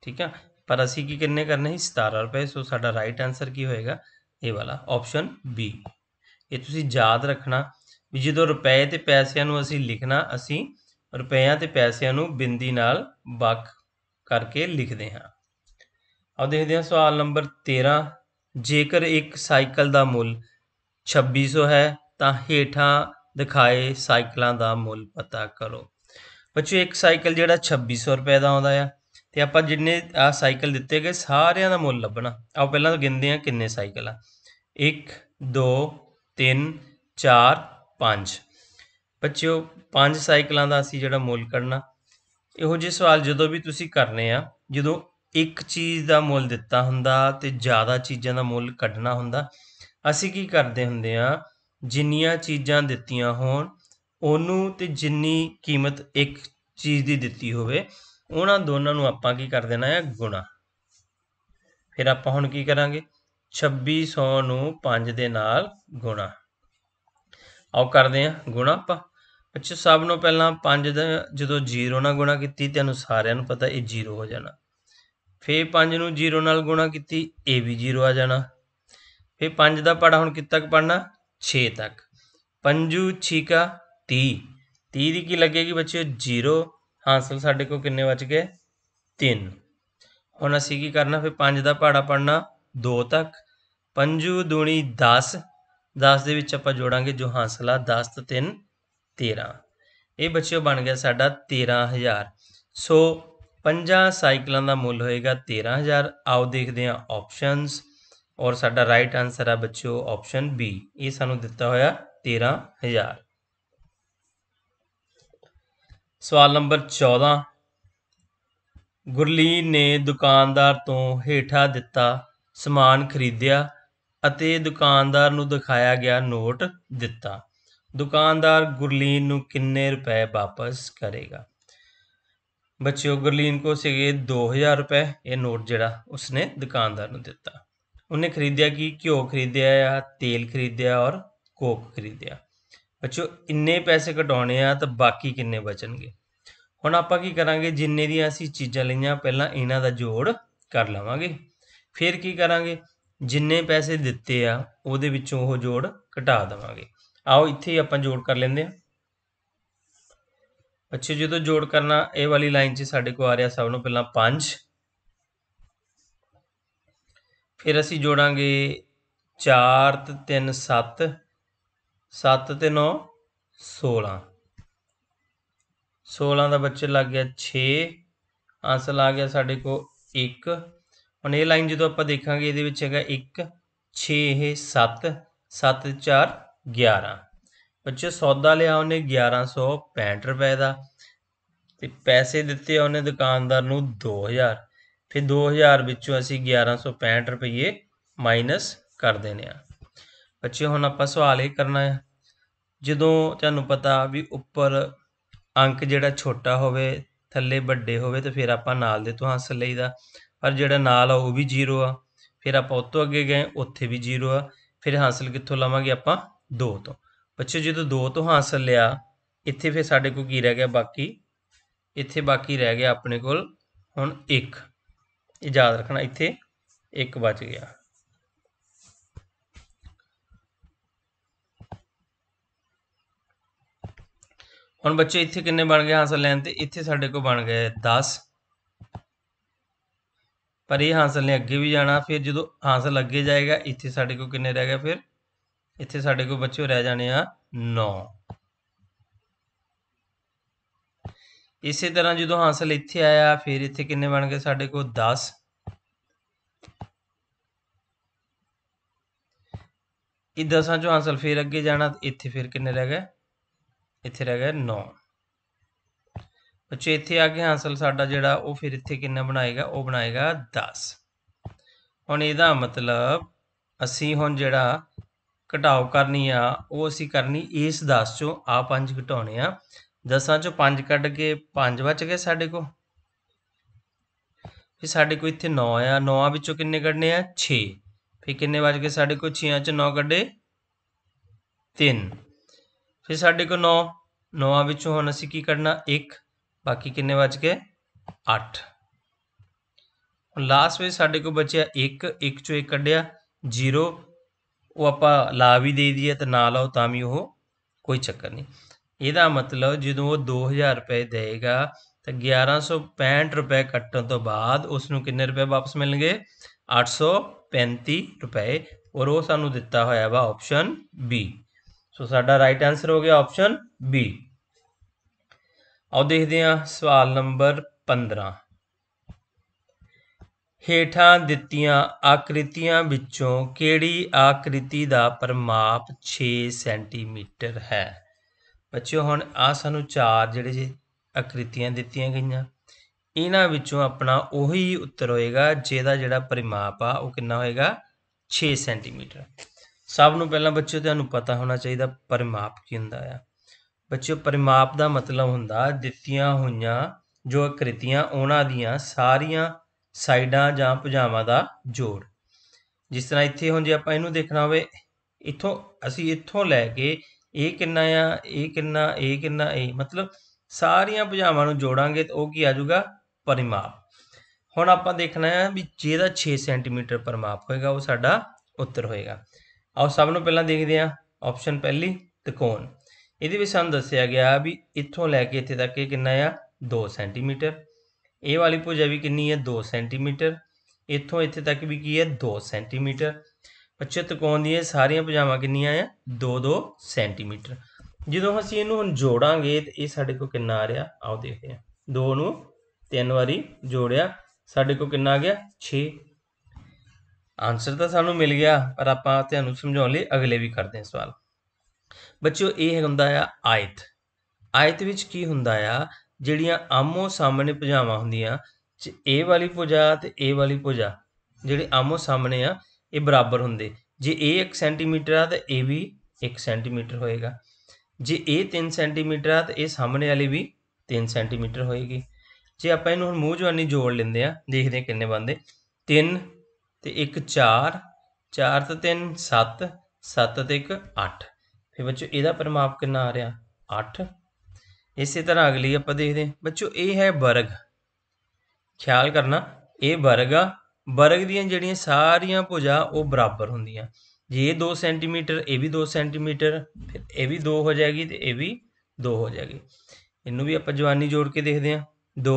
[SPEAKER 1] ਠੀਕ ਆ ਪਰ ਅਸੀਂ ਕੀ ਕਿੰਨੇ ਕਰਨੇ ਸੀ 17 ਰੁਪਏ ਸੋ ਸਾਡਾ ਰਾਈਟ ਆਨਸਰ ਕੀ ਹੋਏਗਾ ਇਹ ਵਾਲਾ ਆਪਸ਼ਨ ਬੀ ਇਹ ਤੁਸੀਂ ਯਾਦ ਰੱਖਣਾ ਵੀ ਜਦੋਂ ਰੁਪਏ ਤੇ ਪੈਸਿਆਂ ਨੂੰ ਅਸੀਂ ਲਿਖਣਾ ਅਸੀਂ ਰੁਪਇਆਂ ਤੇ ਪੈਸਿਆਂ ਨੂੰ ਬਿੰਦੀ ਨਾਲ ਵੱਖ ਕਰਕੇ ਲਿਖਦੇ ਹਾਂ ਆਪ ਦੇਖਦੇ ਹਾਂ ਸਵਾਲ ਨੰਬਰ 13 ਜੇਕਰ ਇੱਕ ਸਾਈਕਲ ਦਾ ਮੁੱਲ 2600 ਹੈ ਤਾਂ ਹੇਠਾਂ ਦਿਖਾਏ ਸਾਈਕਲਾਂ ਦਾ ਮੁੱਲ ਪਤਾ ਕਰੋ ਬੱਚੋ ਇੱਕ ਸਾਈਕਲ ਜਿਹੜਾ 2600 ਰੁਪਏ ਦਾ ਆਉਂਦਾ ਆ ਤੇ ਆਪਾਂ ਜਿੰਨੇ ਆ ਸਾਈਕਲ ਦਿੱਤੇ ਗਏ ਸਾਰਿਆਂ ਦਾ ਮੁੱਲ ਲੱਭਣਾ ਆਪਾਂ ਪਹਿਲਾਂ ਗਿਣਦੇ ਹਾਂ ਕਿੰਨੇ ਸਾਈਕਲ ਆ 1 2 3 4 5 ਬੱਚਿਓ ਪੰਜ ਸਾਈਕਲਾਂ ਦਾ ਅਸੀਂ ਜਿਹੜਾ ਮੁੱਲ ਕਰਨਾ ਇਹੋ ਜਿਹੇ ਸਵਾਲ ਜਦੋਂ ਵੀ ਤੁਸੀਂ ਕਰਨੇ ਆ ਜਦੋਂ ਇੱਕ ਚੀਜ਼ ਦਾ ਮੁੱਲ ਦਿੱਤਾ ਹੁੰਦਾ ਤੇ ਜ਼ਿਆਦਾ ਚੀਜ਼ਾਂ ਦਾ ਮੁੱਲ ਕੱਢਣਾ ਹੁੰਦਾ ਅਸੀਂ ਕੀ ਕਰਦੇ ਹੁੰਦੇ ਆ ਜਿੰਨੀਆਂ ਚੀਜ਼ਾਂ ਦਿੱਤੀਆਂ ਹੋਣ ਉਹਨੂੰ ਤੇ ਜਿੰਨੀ ਕੀਮਤ ਇੱਕ ਚੀਜ਼ ਦੀ ਦਿੱਤੀ ਹੋਵੇ ਉਹਨਾਂ ਦੋਨਾਂ ਨੂੰ ਆਪਾਂ ਕੀ ਕਰ ਦੇਣਾ ਹੈ ਗੁਣਾ ਫਿਰ ਆਪਾਂ ਹੁਣ ਕੀ ਕਰਾਂਗੇ 2600 ਨੂੰ 5 ਦੇ ਨਾਲ ਗੁਣਾ ਆਓ ਕਰਦੇ ਆ ਗੁਣਾ ਆਪਾਂ ਅੱਛਾ ਸਭ ਨੂੰ ਪਹਿਲਾਂ 5 ਦਾ ਜਦੋਂ 0 ਨਾਲ ਗੁਣਾ ਕੀਤੀ ਤੇ ਸਾਰਿਆਂ ਨੂੰ ਪਤਾ ਇਹ 0 ਹੋ ਜਾਣਾ ਫੇ 5 ਨੂੰ 0 ਨਾਲ ਗੁਣਾ ਕੀਤੀ ਇਹ ਵੀ 0 ਆ ਜਾਣਾ ਫੇ 5 ਦਾ ਪੜਾ ਹੁਣ ਕਿੱਥੇ ਤੱਕ ਪੜਨਾ 6 ਤੱਕ 5 6 ਕਾ 30 30 ਦੀ ਕੀ ਲੱਗੇਗੀ ਬੱਚਿਓ 0 ਹਾਸਲ ਸਾਡੇ ਕੋ ਕਿੰਨੇ ਬਚ ਗਏ 3 ਹੁਣ ਅਸੀਂ ਕੀ ਕਰਨਾ ਫੇ 5 ਦਾ ਪੜਾ ਪੜਨਾ 2 ਤੱਕ 5 ਦੂਣੀ 10 10 ਦੇ ਵਿੱਚ ਆਪਾਂ ਜੋੜਾਂਗੇ ਜੋ ਹਾਸਲਾ 10 ਤੇ 3 13 ਇਹ ਬੱਚਿਓ ਬਣ ਗਿਆ ਸਾਡਾ 13000 ਸੋ ਪੰਜਾਂ ਸਾਈਕਲਾਂ ਦਾ ਮੁੱਲ ਹੋਏਗਾ 13000 ਆਓ ਦੇਖਦੇ ਹਾਂ ਆਪਸ਼ਨਸ ਔਰ ਸਾਡਾ ਰਾਈਟ ਆਨਸਰ ਆ ਬੱਚਿਓ ਆਪਸ਼ਨ ਬੀ ਇਹ ਸਾਨੂੰ ਦਿੱਤਾ ਹੋਇਆ 13000 ਸਵਾਲ ਨੰਬਰ 14 ਗੁਰਲੀਨ ਨੇ ਦੁਕਾਨਦਾਰ ਤੋਂ ਹੀਠਾ ਦਿੱਤਾ ਸਮਾਨ ਖਰੀਦਿਆ ਅਤੇ ਦੁਕਾਨਦਾਰ ਨੂੰ ਦਿਖਾਇਆ ਗਿਆ ਨੋਟ ਦਿੱਤਾ ਦੁਕਾਨਦਾਰ ਗੁਰਲੀਨ ਨੂੰ ਕਿੰਨੇ ਰੁਪਏ ਵਾਪਸ ਕਰੇਗਾ ਬੱਚਿਓ ਗਰਲੀਨ ਕੋ ਸੀਗੇ 2000 ਰੁਪਏ ਇਹ ਨੋਟ ਜਿਹੜਾ ਉਸਨੇ ਦੁਕਾਨਦਾਰ ਨੂੰ ਦਿੱਤਾ ਉਹਨੇ ਖਰੀਦਿਆ ਕੀ ਘਿਓ ਖਰੀਦਿਆ ਆ ਤੇਲ ਖਰੀਦਿਆ ਔਰ ਕੋਕ ਖਰੀਦਿਆ ਬੱਚੋ ਇੰਨੇ ਪੈਸੇ ਘਟਾਉਣੇ ਆ ਤਾਂ ਬਾਕੀ ਕਿੰਨੇ ਬਚਣਗੇ ਹੁਣ ਆਪਾਂ ਕੀ ਕਰਾਂਗੇ ਜਿੰਨੇ ਦੀਆਂ ਅਸੀਂ ਚੀਜ਼ਾਂ ਲਈਆਂ ਪਹਿਲਾਂ ਇਹਨਾਂ ਦਾ ਜੋੜ ਕਰ ਲਵਾਂਗੇ ਫਿਰ ਕੀ ਕਰਾਂਗੇ ਜਿੰਨੇ ਪੈਸੇ ਦਿੱਤੇ ਆ ਉਹਦੇ ਵਿੱਚੋਂ ਉਹ ਜੋੜ ਘਟਾ ਦਵਾਂਗੇ ਆਓ ਇੱਥੇ ਹੀ ਆਪਾਂ ਜੋੜ ਕਰ ਲੈਂਦੇ ਆ ਅੱਛਾ ਜਦੋਂ ਜੋੜ ਕਰਨਾ ਇਹ ਵਾਲੀ ਲਾਈਨ 'ਚ ਸਾਡੇ ਕੋਲ ਆ ਰਿਹਾ ਸਭ ਨੂੰ ਪਹਿਲਾਂ 5 ਫਿਰ ਅਸੀਂ ਜੋੜਾਂਗੇ 4 ਤੇ 3 7 7 ਤੇ 9 16 16 ਦਾ ਬੱਚੇ ਲੱਗ ਗਿਆ 6 ਆਨਸਰ ਆ ਗਿਆ ਸਾਡੇ ਕੋਲ 1 ਹੁਣ ਇਹ ਲਾਈਨ ਜਦੋਂ ਆਪਾਂ ਦੇਖਾਂਗੇ ਇਹਦੇ ਵਿੱਚ ਹੈਗਾ 1 6 ਇਹ 7 7 4 11 ਬੱਚੇ ਸੌਦਾ ਲਿਆ ਉਹਨੇ 1165 ਰੁਪਏ ਦਾ ਤੇ ਪੈਸੇ ਦਿੱਤੇ ਉਹਨੇ ਦੁਕਾਨਦਾਰ ਨੂੰ 2000 ਫਿਰ 2000 ਵਿੱਚੋਂ ਅਸੀਂ 1165 ਰੁਪਏ ਮਾਈਨਸ ਕਰ ਦੇਨੇ ਆ ਬੱਚੇ ਹੁਣ ਆਪਾਂ ਸਵਾਲ ਇਹ ਕਰਨਾ ਹੈ ਜਦੋਂ ਤੁਹਾਨੂੰ ਪਤਾ ਵੀ ਉੱਪਰ ਅੰਕ ਜਿਹੜਾ ਛੋਟਾ ਹੋਵੇ ਥੱਲੇ ਵੱਡੇ ਹੋਵੇ ਤਾਂ ਫਿਰ ਆਪਾਂ ਨਾਲ ਦੇ ਤੋਂ ਹਾਸਲ ਲਈਦਾ ਪਰ ਜਿਹੜਾ ਨਾਲ ਆ ਉਹ ਵੀ ਜ਼ੀਰੋ ਆ ਫਿਰ ਆਪਾਂ ਉਤੋਂ ਅੱਗੇ ਗਏ ਉੱਥੇ ਵੀ ਜ਼ੀਰੋ ਆ ਫਿਰ ਹਾਸਲ ਕਿੱਥੋਂ ਲਵਾਂਗੇ ਆਪਾਂ 2 ਤੋਂ ਅੱਛਾ ਜਦੋਂ ਦੋ ਤੋਂ ਹਾਸਲ ਲਿਆ ਇੱਥੇ ਫਿਰ ਸਾਡੇ ਕੋਲ ਕੀ ਰਹਿ ਗਿਆ ਬਾਕੀ ਇੱਥੇ ਬਾਕੀ ਰਹਿ ਗਿਆ ਆਪਣੇ ਕੋਲ ਹੁਣ 1 ਇਹ ਯਾਦ ਰੱਖਣਾ ਇੱਥੇ 1 ਬਚ ਗਿਆ ਹੁਣ ਬੱਚੇ ਇੱਥੇ ਕਿੰਨੇ ਬਣ ਗਏ ਹਾਸਲ ਲੈਣ ਤੇ ਇੱਥੇ ਸਾਡੇ ਕੋਲ ਬਣ ਗਏ 10 ਪਰ ਇਹ ਹਾਸਲ ਨੇ ਅੱਗੇ ਵੀ ਜਾਣਾ ਫਿਰ ਜਦੋਂ ਹਾਸਲ ਅੱਗੇ ਜਾਏਗਾ ਇੱਥੇ ਸਾਡੇ ਕੋਲ ਕਿੰਨੇ ਰਹਿ ਗਏ ਫਿਰ ਇੱਥੇ ਸਾਡੇ ਕੋਲ ਬੱਚਿਓ ਰਹਿ ਜਾਣੇ ਆ 9 ਇਸੇ ਤਰ੍ਹਾਂ ਜਦੋਂ ਹਾਸਲ ਇੱਥੇ ਆਇਆ ਫਿਰ ਇੱਥੇ ਕਿੰਨੇ ਬਣ ਗਏ ਸਾਡੇ ਕੋਲ 10 ਇਹ 10ਾਂ ਚੋਂ ਹਾਸਲ ਫਿਰ ਅੱਗੇ ਜਾਣਾ ਇੱਥੇ ਫਿਰ ਕਿੰਨੇ ਰਹਿ ਗਏ ਇੱਥੇ ਰਹਿ ਗਏ 9 ਬੱਚੇ ਇੱਥੇ ਆ ਕੇ ਹਾਸਲ ਸਾਡਾ ਜਿਹੜਾ ਉਹ ਫਿਰ ਇੱਥੇ ਕਿੰਨਾ ਬਣਾਏਗਾ ਉਹ ਬਣਾਏਗਾ 10 ਹੁਣ ਇਹਦਾ ਮਤਲਬ ਅਸੀਂ ਹੁਣ ਜਿਹੜਾ ਘਟਾਓ ਕਰਨੀ ਆ ਉਹ ਅਸੀਂ ਕਰਨੀ ਇਸ 10 ਚੋਂ ਆ 5 ਘਟਾਉਣੇ ਆ ਦਸਾਂ ਚੋਂ 5 ਕੱਢ ਕੇ 5 ਬਚ ਗਏ ਸਾਡੇ ਕੋ ਫਿਰ ਸਾਡੇ ਕੋ ਇੱਥੇ 9 ਆ 9 ਵਿੱਚੋਂ ਕਿੰਨੇ ਕੱਢਨੇ ਆ 6 ਫਿਰ ਕਿੰਨੇ ਬਚ ਗਏ ਸਾਡੇ ਕੋ 6 ਚ 9 ਕੱਢੇ 3 ਫਿਰ ਸਾਡੇ ਕੋ 9 9 ਵਿੱਚੋਂ ਹੁਣ ਅਸੀਂ ਕੀ ਕੱਢਣਾ 1 ਬਾਕੀ ਕਿੰਨੇ ਬਚ ਗਏ 8 ਹੁਣ ਲਾਸਟ ਵਿੱਚ ਸਾਡੇ ਕੋ ਬਚਿਆ 1 1 ਚੋਂ 1 ਕੱਢਿਆ 0 ਉਹ ਆਪਾਂ ਲਾ ਵੀ ਦੇ ਦਈਏ ਤੇ ਨਾ ਲਾਓ ਤਾਂ ਵੀ ਉਹ ਕੋਈ ਚੱਕਰ ਨਹੀਂ ਇਹਦਾ ਮਤਲਬ ਜਦੋਂ ਉਹ 2000 ਰੁਪਏ ਦੇਗਾ ਤਾਂ 1165 ਰੁਪਏ ਕੱਟਣ ਤੋਂ ਬਾਅਦ ਉਸ ਨੂੰ ਕਿੰਨੇ ਰੁਪਏ ਵਾਪਸ ਮਿਲਣਗੇ 835 ਰੁਪਏ ਔਰ ਉਹ ਸਾਨੂੰ ਦਿੱਤਾ ਹੋਇਆ ਵਾ ਆਪਸ਼ਨ ਬੀ ਸੋ ਸਾਡਾ ਰਾਈਟ ਆਨਸਰ ਹੋ ਗਿਆ ਆਪਸ਼ਨ ਬੀ ਆਓ ਦੇਖਦੇ ਹਾਂ ਸਵਾਲ ਨੰਬਰ 15 ਹੇਠਾਂ ਦਿੱਤੀਆਂ ਆਕ੍ਰਿਤੀਆਂ ਵਿੱਚੋਂ ਕਿਹੜੀ ਆਕ੍ਰਿਤੀ ਦਾ ਪਰਿਮਾਪ 6 ਸੈਂਟੀਮੀਟਰ ਹੈ ਬੱਚਿਓ ਹੁਣ ਆ ਸਾਨੂੰ ਚਾਰ ਜਿਹੜੇ ਜੇ ਆਕ੍ਰਿਤੀਆਂ ਦਿੱਤੀਆਂ ਗਈਆਂ ਇਹਨਾਂ ਵਿੱਚੋਂ ਆਪਣਾ ਉਹੀ ਉੱਤਰ ਹੋਏਗਾ ਜਿਹਦਾ ਜਿਹੜਾ ਪਰਿਮਾਪ ਆ ਉਹ ਕਿੰਨਾ ਹੋਏਗਾ 6 ਸੈਂਟੀਮੀਟਰ ਸਭ ਨੂੰ ਪਹਿਲਾਂ ਬੱਚਿਓ ਤੁਹਾਨੂੰ ਪਤਾ ਹੋਣਾ ਚਾਹੀਦਾ ਪਰਿਮਾਪ ਕੀ ਹੁੰਦਾ ਆ ਬੱਚਿਓ ਪਰਿਮਾਪ ਦਾ ਮਤਲਬ ਹੁੰਦਾ ਦਿੱਤੀਆਂ ਹੋਈਆਂ ਜੋ ਆਕ੍ਰਿਤੀਆਂ ਉਹਨਾਂ ਦੀਆਂ ਸਾਰੀਆਂ ਸਾਈਡਾਂ ਜਾਂ ਭੁਜਾਵਾਂ ਦਾ ਜੋੜ ਜਿਸ ਤਰ੍ਹਾਂ ਇੱਥੇ ਹੁਣ ਜੇ ਆਪਾਂ ਇਹਨੂੰ ਦੇਖਣਾ ਹੋਵੇ ਇੱਥੋਂ ਅਸੀਂ ਇੱਥੋਂ ਲੈ ਕੇ ਇਹ ਕਿੰਨਾ ਆ ਇਹ ਕਿੰਨਾ ਇਹ ਕਿੰਨਾ ਇਹ ਮਤਲਬ ਸਾਰੀਆਂ ਭੁਜਾਵਾਂ ਨੂੰ ਜੋੜਾਂਗੇ ਤਾਂ ਉਹ ਕੀ ਆ ਜਾਊਗਾ ਪਰਿਮਾਪ ਹੁਣ ਆਪਾਂ ਦੇਖਣਾ ਹੈ ਵੀ ਜਿਹਦਾ 6 ਸੈਂਟੀਮੀਟਰ ਪਰਿਮਾਪ ਹੋਏਗਾ ਉਹ ਸਾਡਾ ਉੱਤਰ ਹੋਏਗਾ ਆਓ ਸਭ ਨੂੰ ਪਹਿਲਾਂ ਦੇਖਦੇ ਹਾਂ ਆਪਸ਼ਨ ਪਹਿਲੀ ਤਿਕੋਣ ਇਹਦੇ ਵਿੱਚ ਸਾਨੂੰ ਦੱਸਿਆ ਗਿਆ ਵੀ ਇੱਥੋਂ ਲੈ ਕੇ ਇੱਥੇ ਤੱਕ ਇਹ ਕਿੰਨਾ ਆ 2 ਸੈਂਟੀਮੀਟਰ ਇਹ ਵਾਲੀ ਭੁਜਾ ਵੀ ਕਿੰਨੀ ਹੈ 2 ਸੈਂਟੀਮੀਟਰ ਇੱਥੋਂ ਇੱਥੇ ਤੱਕ ਵੀ ਕੀ ਹੈ 2 ਸੈਂਟੀਮੀਟਰ ਬੱਚੇ ਤਕੋਣ ਦੀਆਂ ਸਾਰੀਆਂ ਭੁਜਾਵਾਂ ਕਿੰਨੀਆਂ ਆ 2-2 ਸੈਂਟੀਮੀਟਰ ਜਦੋਂ ਅਸੀਂ ਇਹਨੂੰ ਹੁਣ ਜੋੜਾਂਗੇ ਤੇ ਇਹ ਸਾਡੇ ਕੋਲ ਕਿੰਨਾ ਆ ਰਿਹਾ ਆਓ ਦੇਖਦੇ ਹਾਂ 2 ਨੂੰ ਤਿੰਨ ਵਾਰੀ ਜੋੜਿਆ ਸਾਡੇ ਕੋਲ ਕਿੰਨਾ ਆ ਗਿਆ 6 ਆਨਸਰ ਤਾਂ ਸਾਨੂੰ ਮਿਲ ਗਿਆ ਪਰ ਆਪਾਂ ਤੁਹਾਨੂੰ ਸਮਝਾਉਣ ਲਈ ਅਗਲੇ ਵੀ ਕਰਦੇ ਹਾਂ ਸਵਾਲ ਬੱਚਿਓ ਇਹ ਹੁੰਦਾ ਆ ਆਇਤ ਆਇਤ ਵਿੱਚ ਕੀ ਹੁੰਦਾ ਆ ਜਿਹੜੀਆਂ ਆਮੋ ਸਾਹਮਣੇ ਭੁਜਾਵਾਂ ਹੁੰਦੀਆਂ ਚ ਇਹ ਵਾਲੀ ਭੁਜਾ ਤੇ ਇਹ ਵਾਲੀ ਭੁਜਾ ਜਿਹੜੇ ਆਮੋ ਸਾਹਮਣੇ ਆ ਇਹ ਬਰਾਬਰ ਹੁੰਦੇ ਜੇ ਇਹ 1 ਸੈਂਟੀਮੀਟਰ ਆ ਤਾਂ ਇਹ ਵੀ 1 ਸੈਂਟੀਮੀਟਰ ਹੋਏਗਾ ਜੇ ਇਹ 3 ਸੈਂਟੀਮੀਟਰ ਆ ਤਾਂ ਇਹ ਸਾਹਮਣੇ ਵਾਲੀ ਵੀ 3 ਸੈਂਟੀਮੀਟਰ ਹੋਏਗੀ ਜੇ ਆਪਾਂ ਇਹਨੂੰ ਹੁਣ ਮੂੰਹ ਜਵਾਨੀ ਜੋੜ ਲੈਂਦੇ ਆ ਦੇਖਦੇ ਆ ਕਿੰਨੇ ਬੰਦੇ 3 ਤੇ 1 4 4 ਤੇ 3 7 7 ਤੇ 1 8 ਫਿਰ ਬੱਚੋ ਇਹਦਾ ਪਰਮਾਪ ਕਿੰਨਾ ਆ ਰਿਹਾ 8 ਇਸੇ ਤਰ੍ਹਾਂ ਅਗਲੀ ਆਪਾਂ ਦੇਖਦੇ ਹਾਂ ਬੱਚੋ ਇਹ ਹੈ ਵਰਗ ਖਿਆਲ ਕਰਨਾ ਇਹ ਵਰਗ ਆ ਵਰਗ ਦੀਆਂ ਜਿਹੜੀਆਂ ਸਾਰੀਆਂ ਭੁਜਾ ਉਹ ਬਰਾਬਰ ਹੁੰਦੀਆਂ ਜੇ ਇਹ 2 ਸੈਂਟੀਮੀਟਰ ਇਹ ਵੀ 2 ਸੈਂਟੀਮੀਟਰ ਫਿਰ ਇਹ ਵੀ 2 ਹੋ ਜਾਏਗੀ ਤੇ ਇਹ ਵੀ 2 ਹੋ ਜਾਏਗੀ ਇਹਨੂੰ ਵੀ ਆਪਾਂ ਜਵਾਨੀ ਜੋੜ ਕੇ ਦੇਖਦੇ ਹਾਂ 2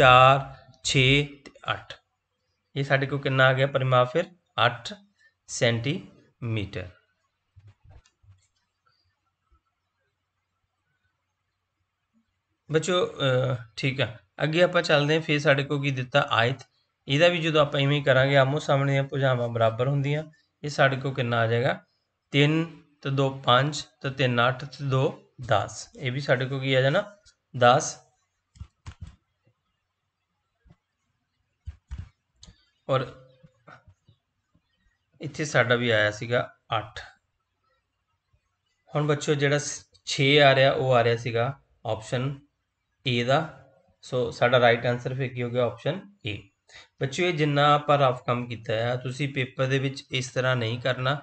[SPEAKER 1] 4 6 ਤੇ 8 ਇਹ ਸਾਡੇ ਕੋਲ ਕਿੰਨਾ ਆ ਗਿਆ ਪਰਿਮਾਪ ਫਿਰ 8 ਸੈਂਟੀਮੀਟਰ ਬੱਚੋ ਠੀਕ ਆ ਅੱਗੇ ਆਪਾਂ ਚੱਲਦੇ ਹਾਂ ਫਿਰ ਸਾਡੇ ਕੋਲ ਕੀ ਦਿੱਤਾ ਆਇਤ ਇਹਦਾ ਵੀ ਜਦੋਂ ਆਪਾਂ ਇਵੇਂ ਹੀ ਕਰਾਂਗੇ ਆਮੋ ਸਾਹਮਣੇ ਦੀਆਂ ਭੁਜਾਵਾਂ ਬਰਾਬਰ ਹੁੰਦੀਆਂ ਇਹ ਸਾਡੇ ਕੋਲ ਕਿੰਨਾ ਆ ਜਾਏਗਾ 3 ਤੇ 2 5 ਤੇ 3 8 ਤੇ 2 10 ਇਹ ਵੀ ਸਾਡੇ ਕੋਲ ਕੀ ਆ ਜਾਣਾ 10 ਔਰ ਇੱਥੇ ਸਾਡਾ ਵੀ ਆਇਆ ਸੀਗਾ 8 ਹੁਣ ਬੱਚੋ ਜਿਹੜਾ 6 ਆ ਰਿਹਾ ਉਹ ਆ ਰਿਹਾ ਸੀਗਾ ਆਪਸ਼ਨ ਏ ਦਾ ਸੋ ਸਾਡਾ ਰਾਈਟ ਆਨਸਰ ਫਿਰ ਕੀ ਹੋ ਗਿਆ ਆਪਸ਼ਨ ਏ ਬੱਚਿਓ ਇਹ ਜਿੰਨਾ ਆਪਾਂ ਰਫ ਕੰਮ ਕੀਤਾ ਹੈ ਤੁਸੀਂ ਪੇਪਰ ਦੇ ਵਿੱਚ ਇਸ ਤਰ੍ਹਾਂ ਨਹੀਂ ਕਰਨਾ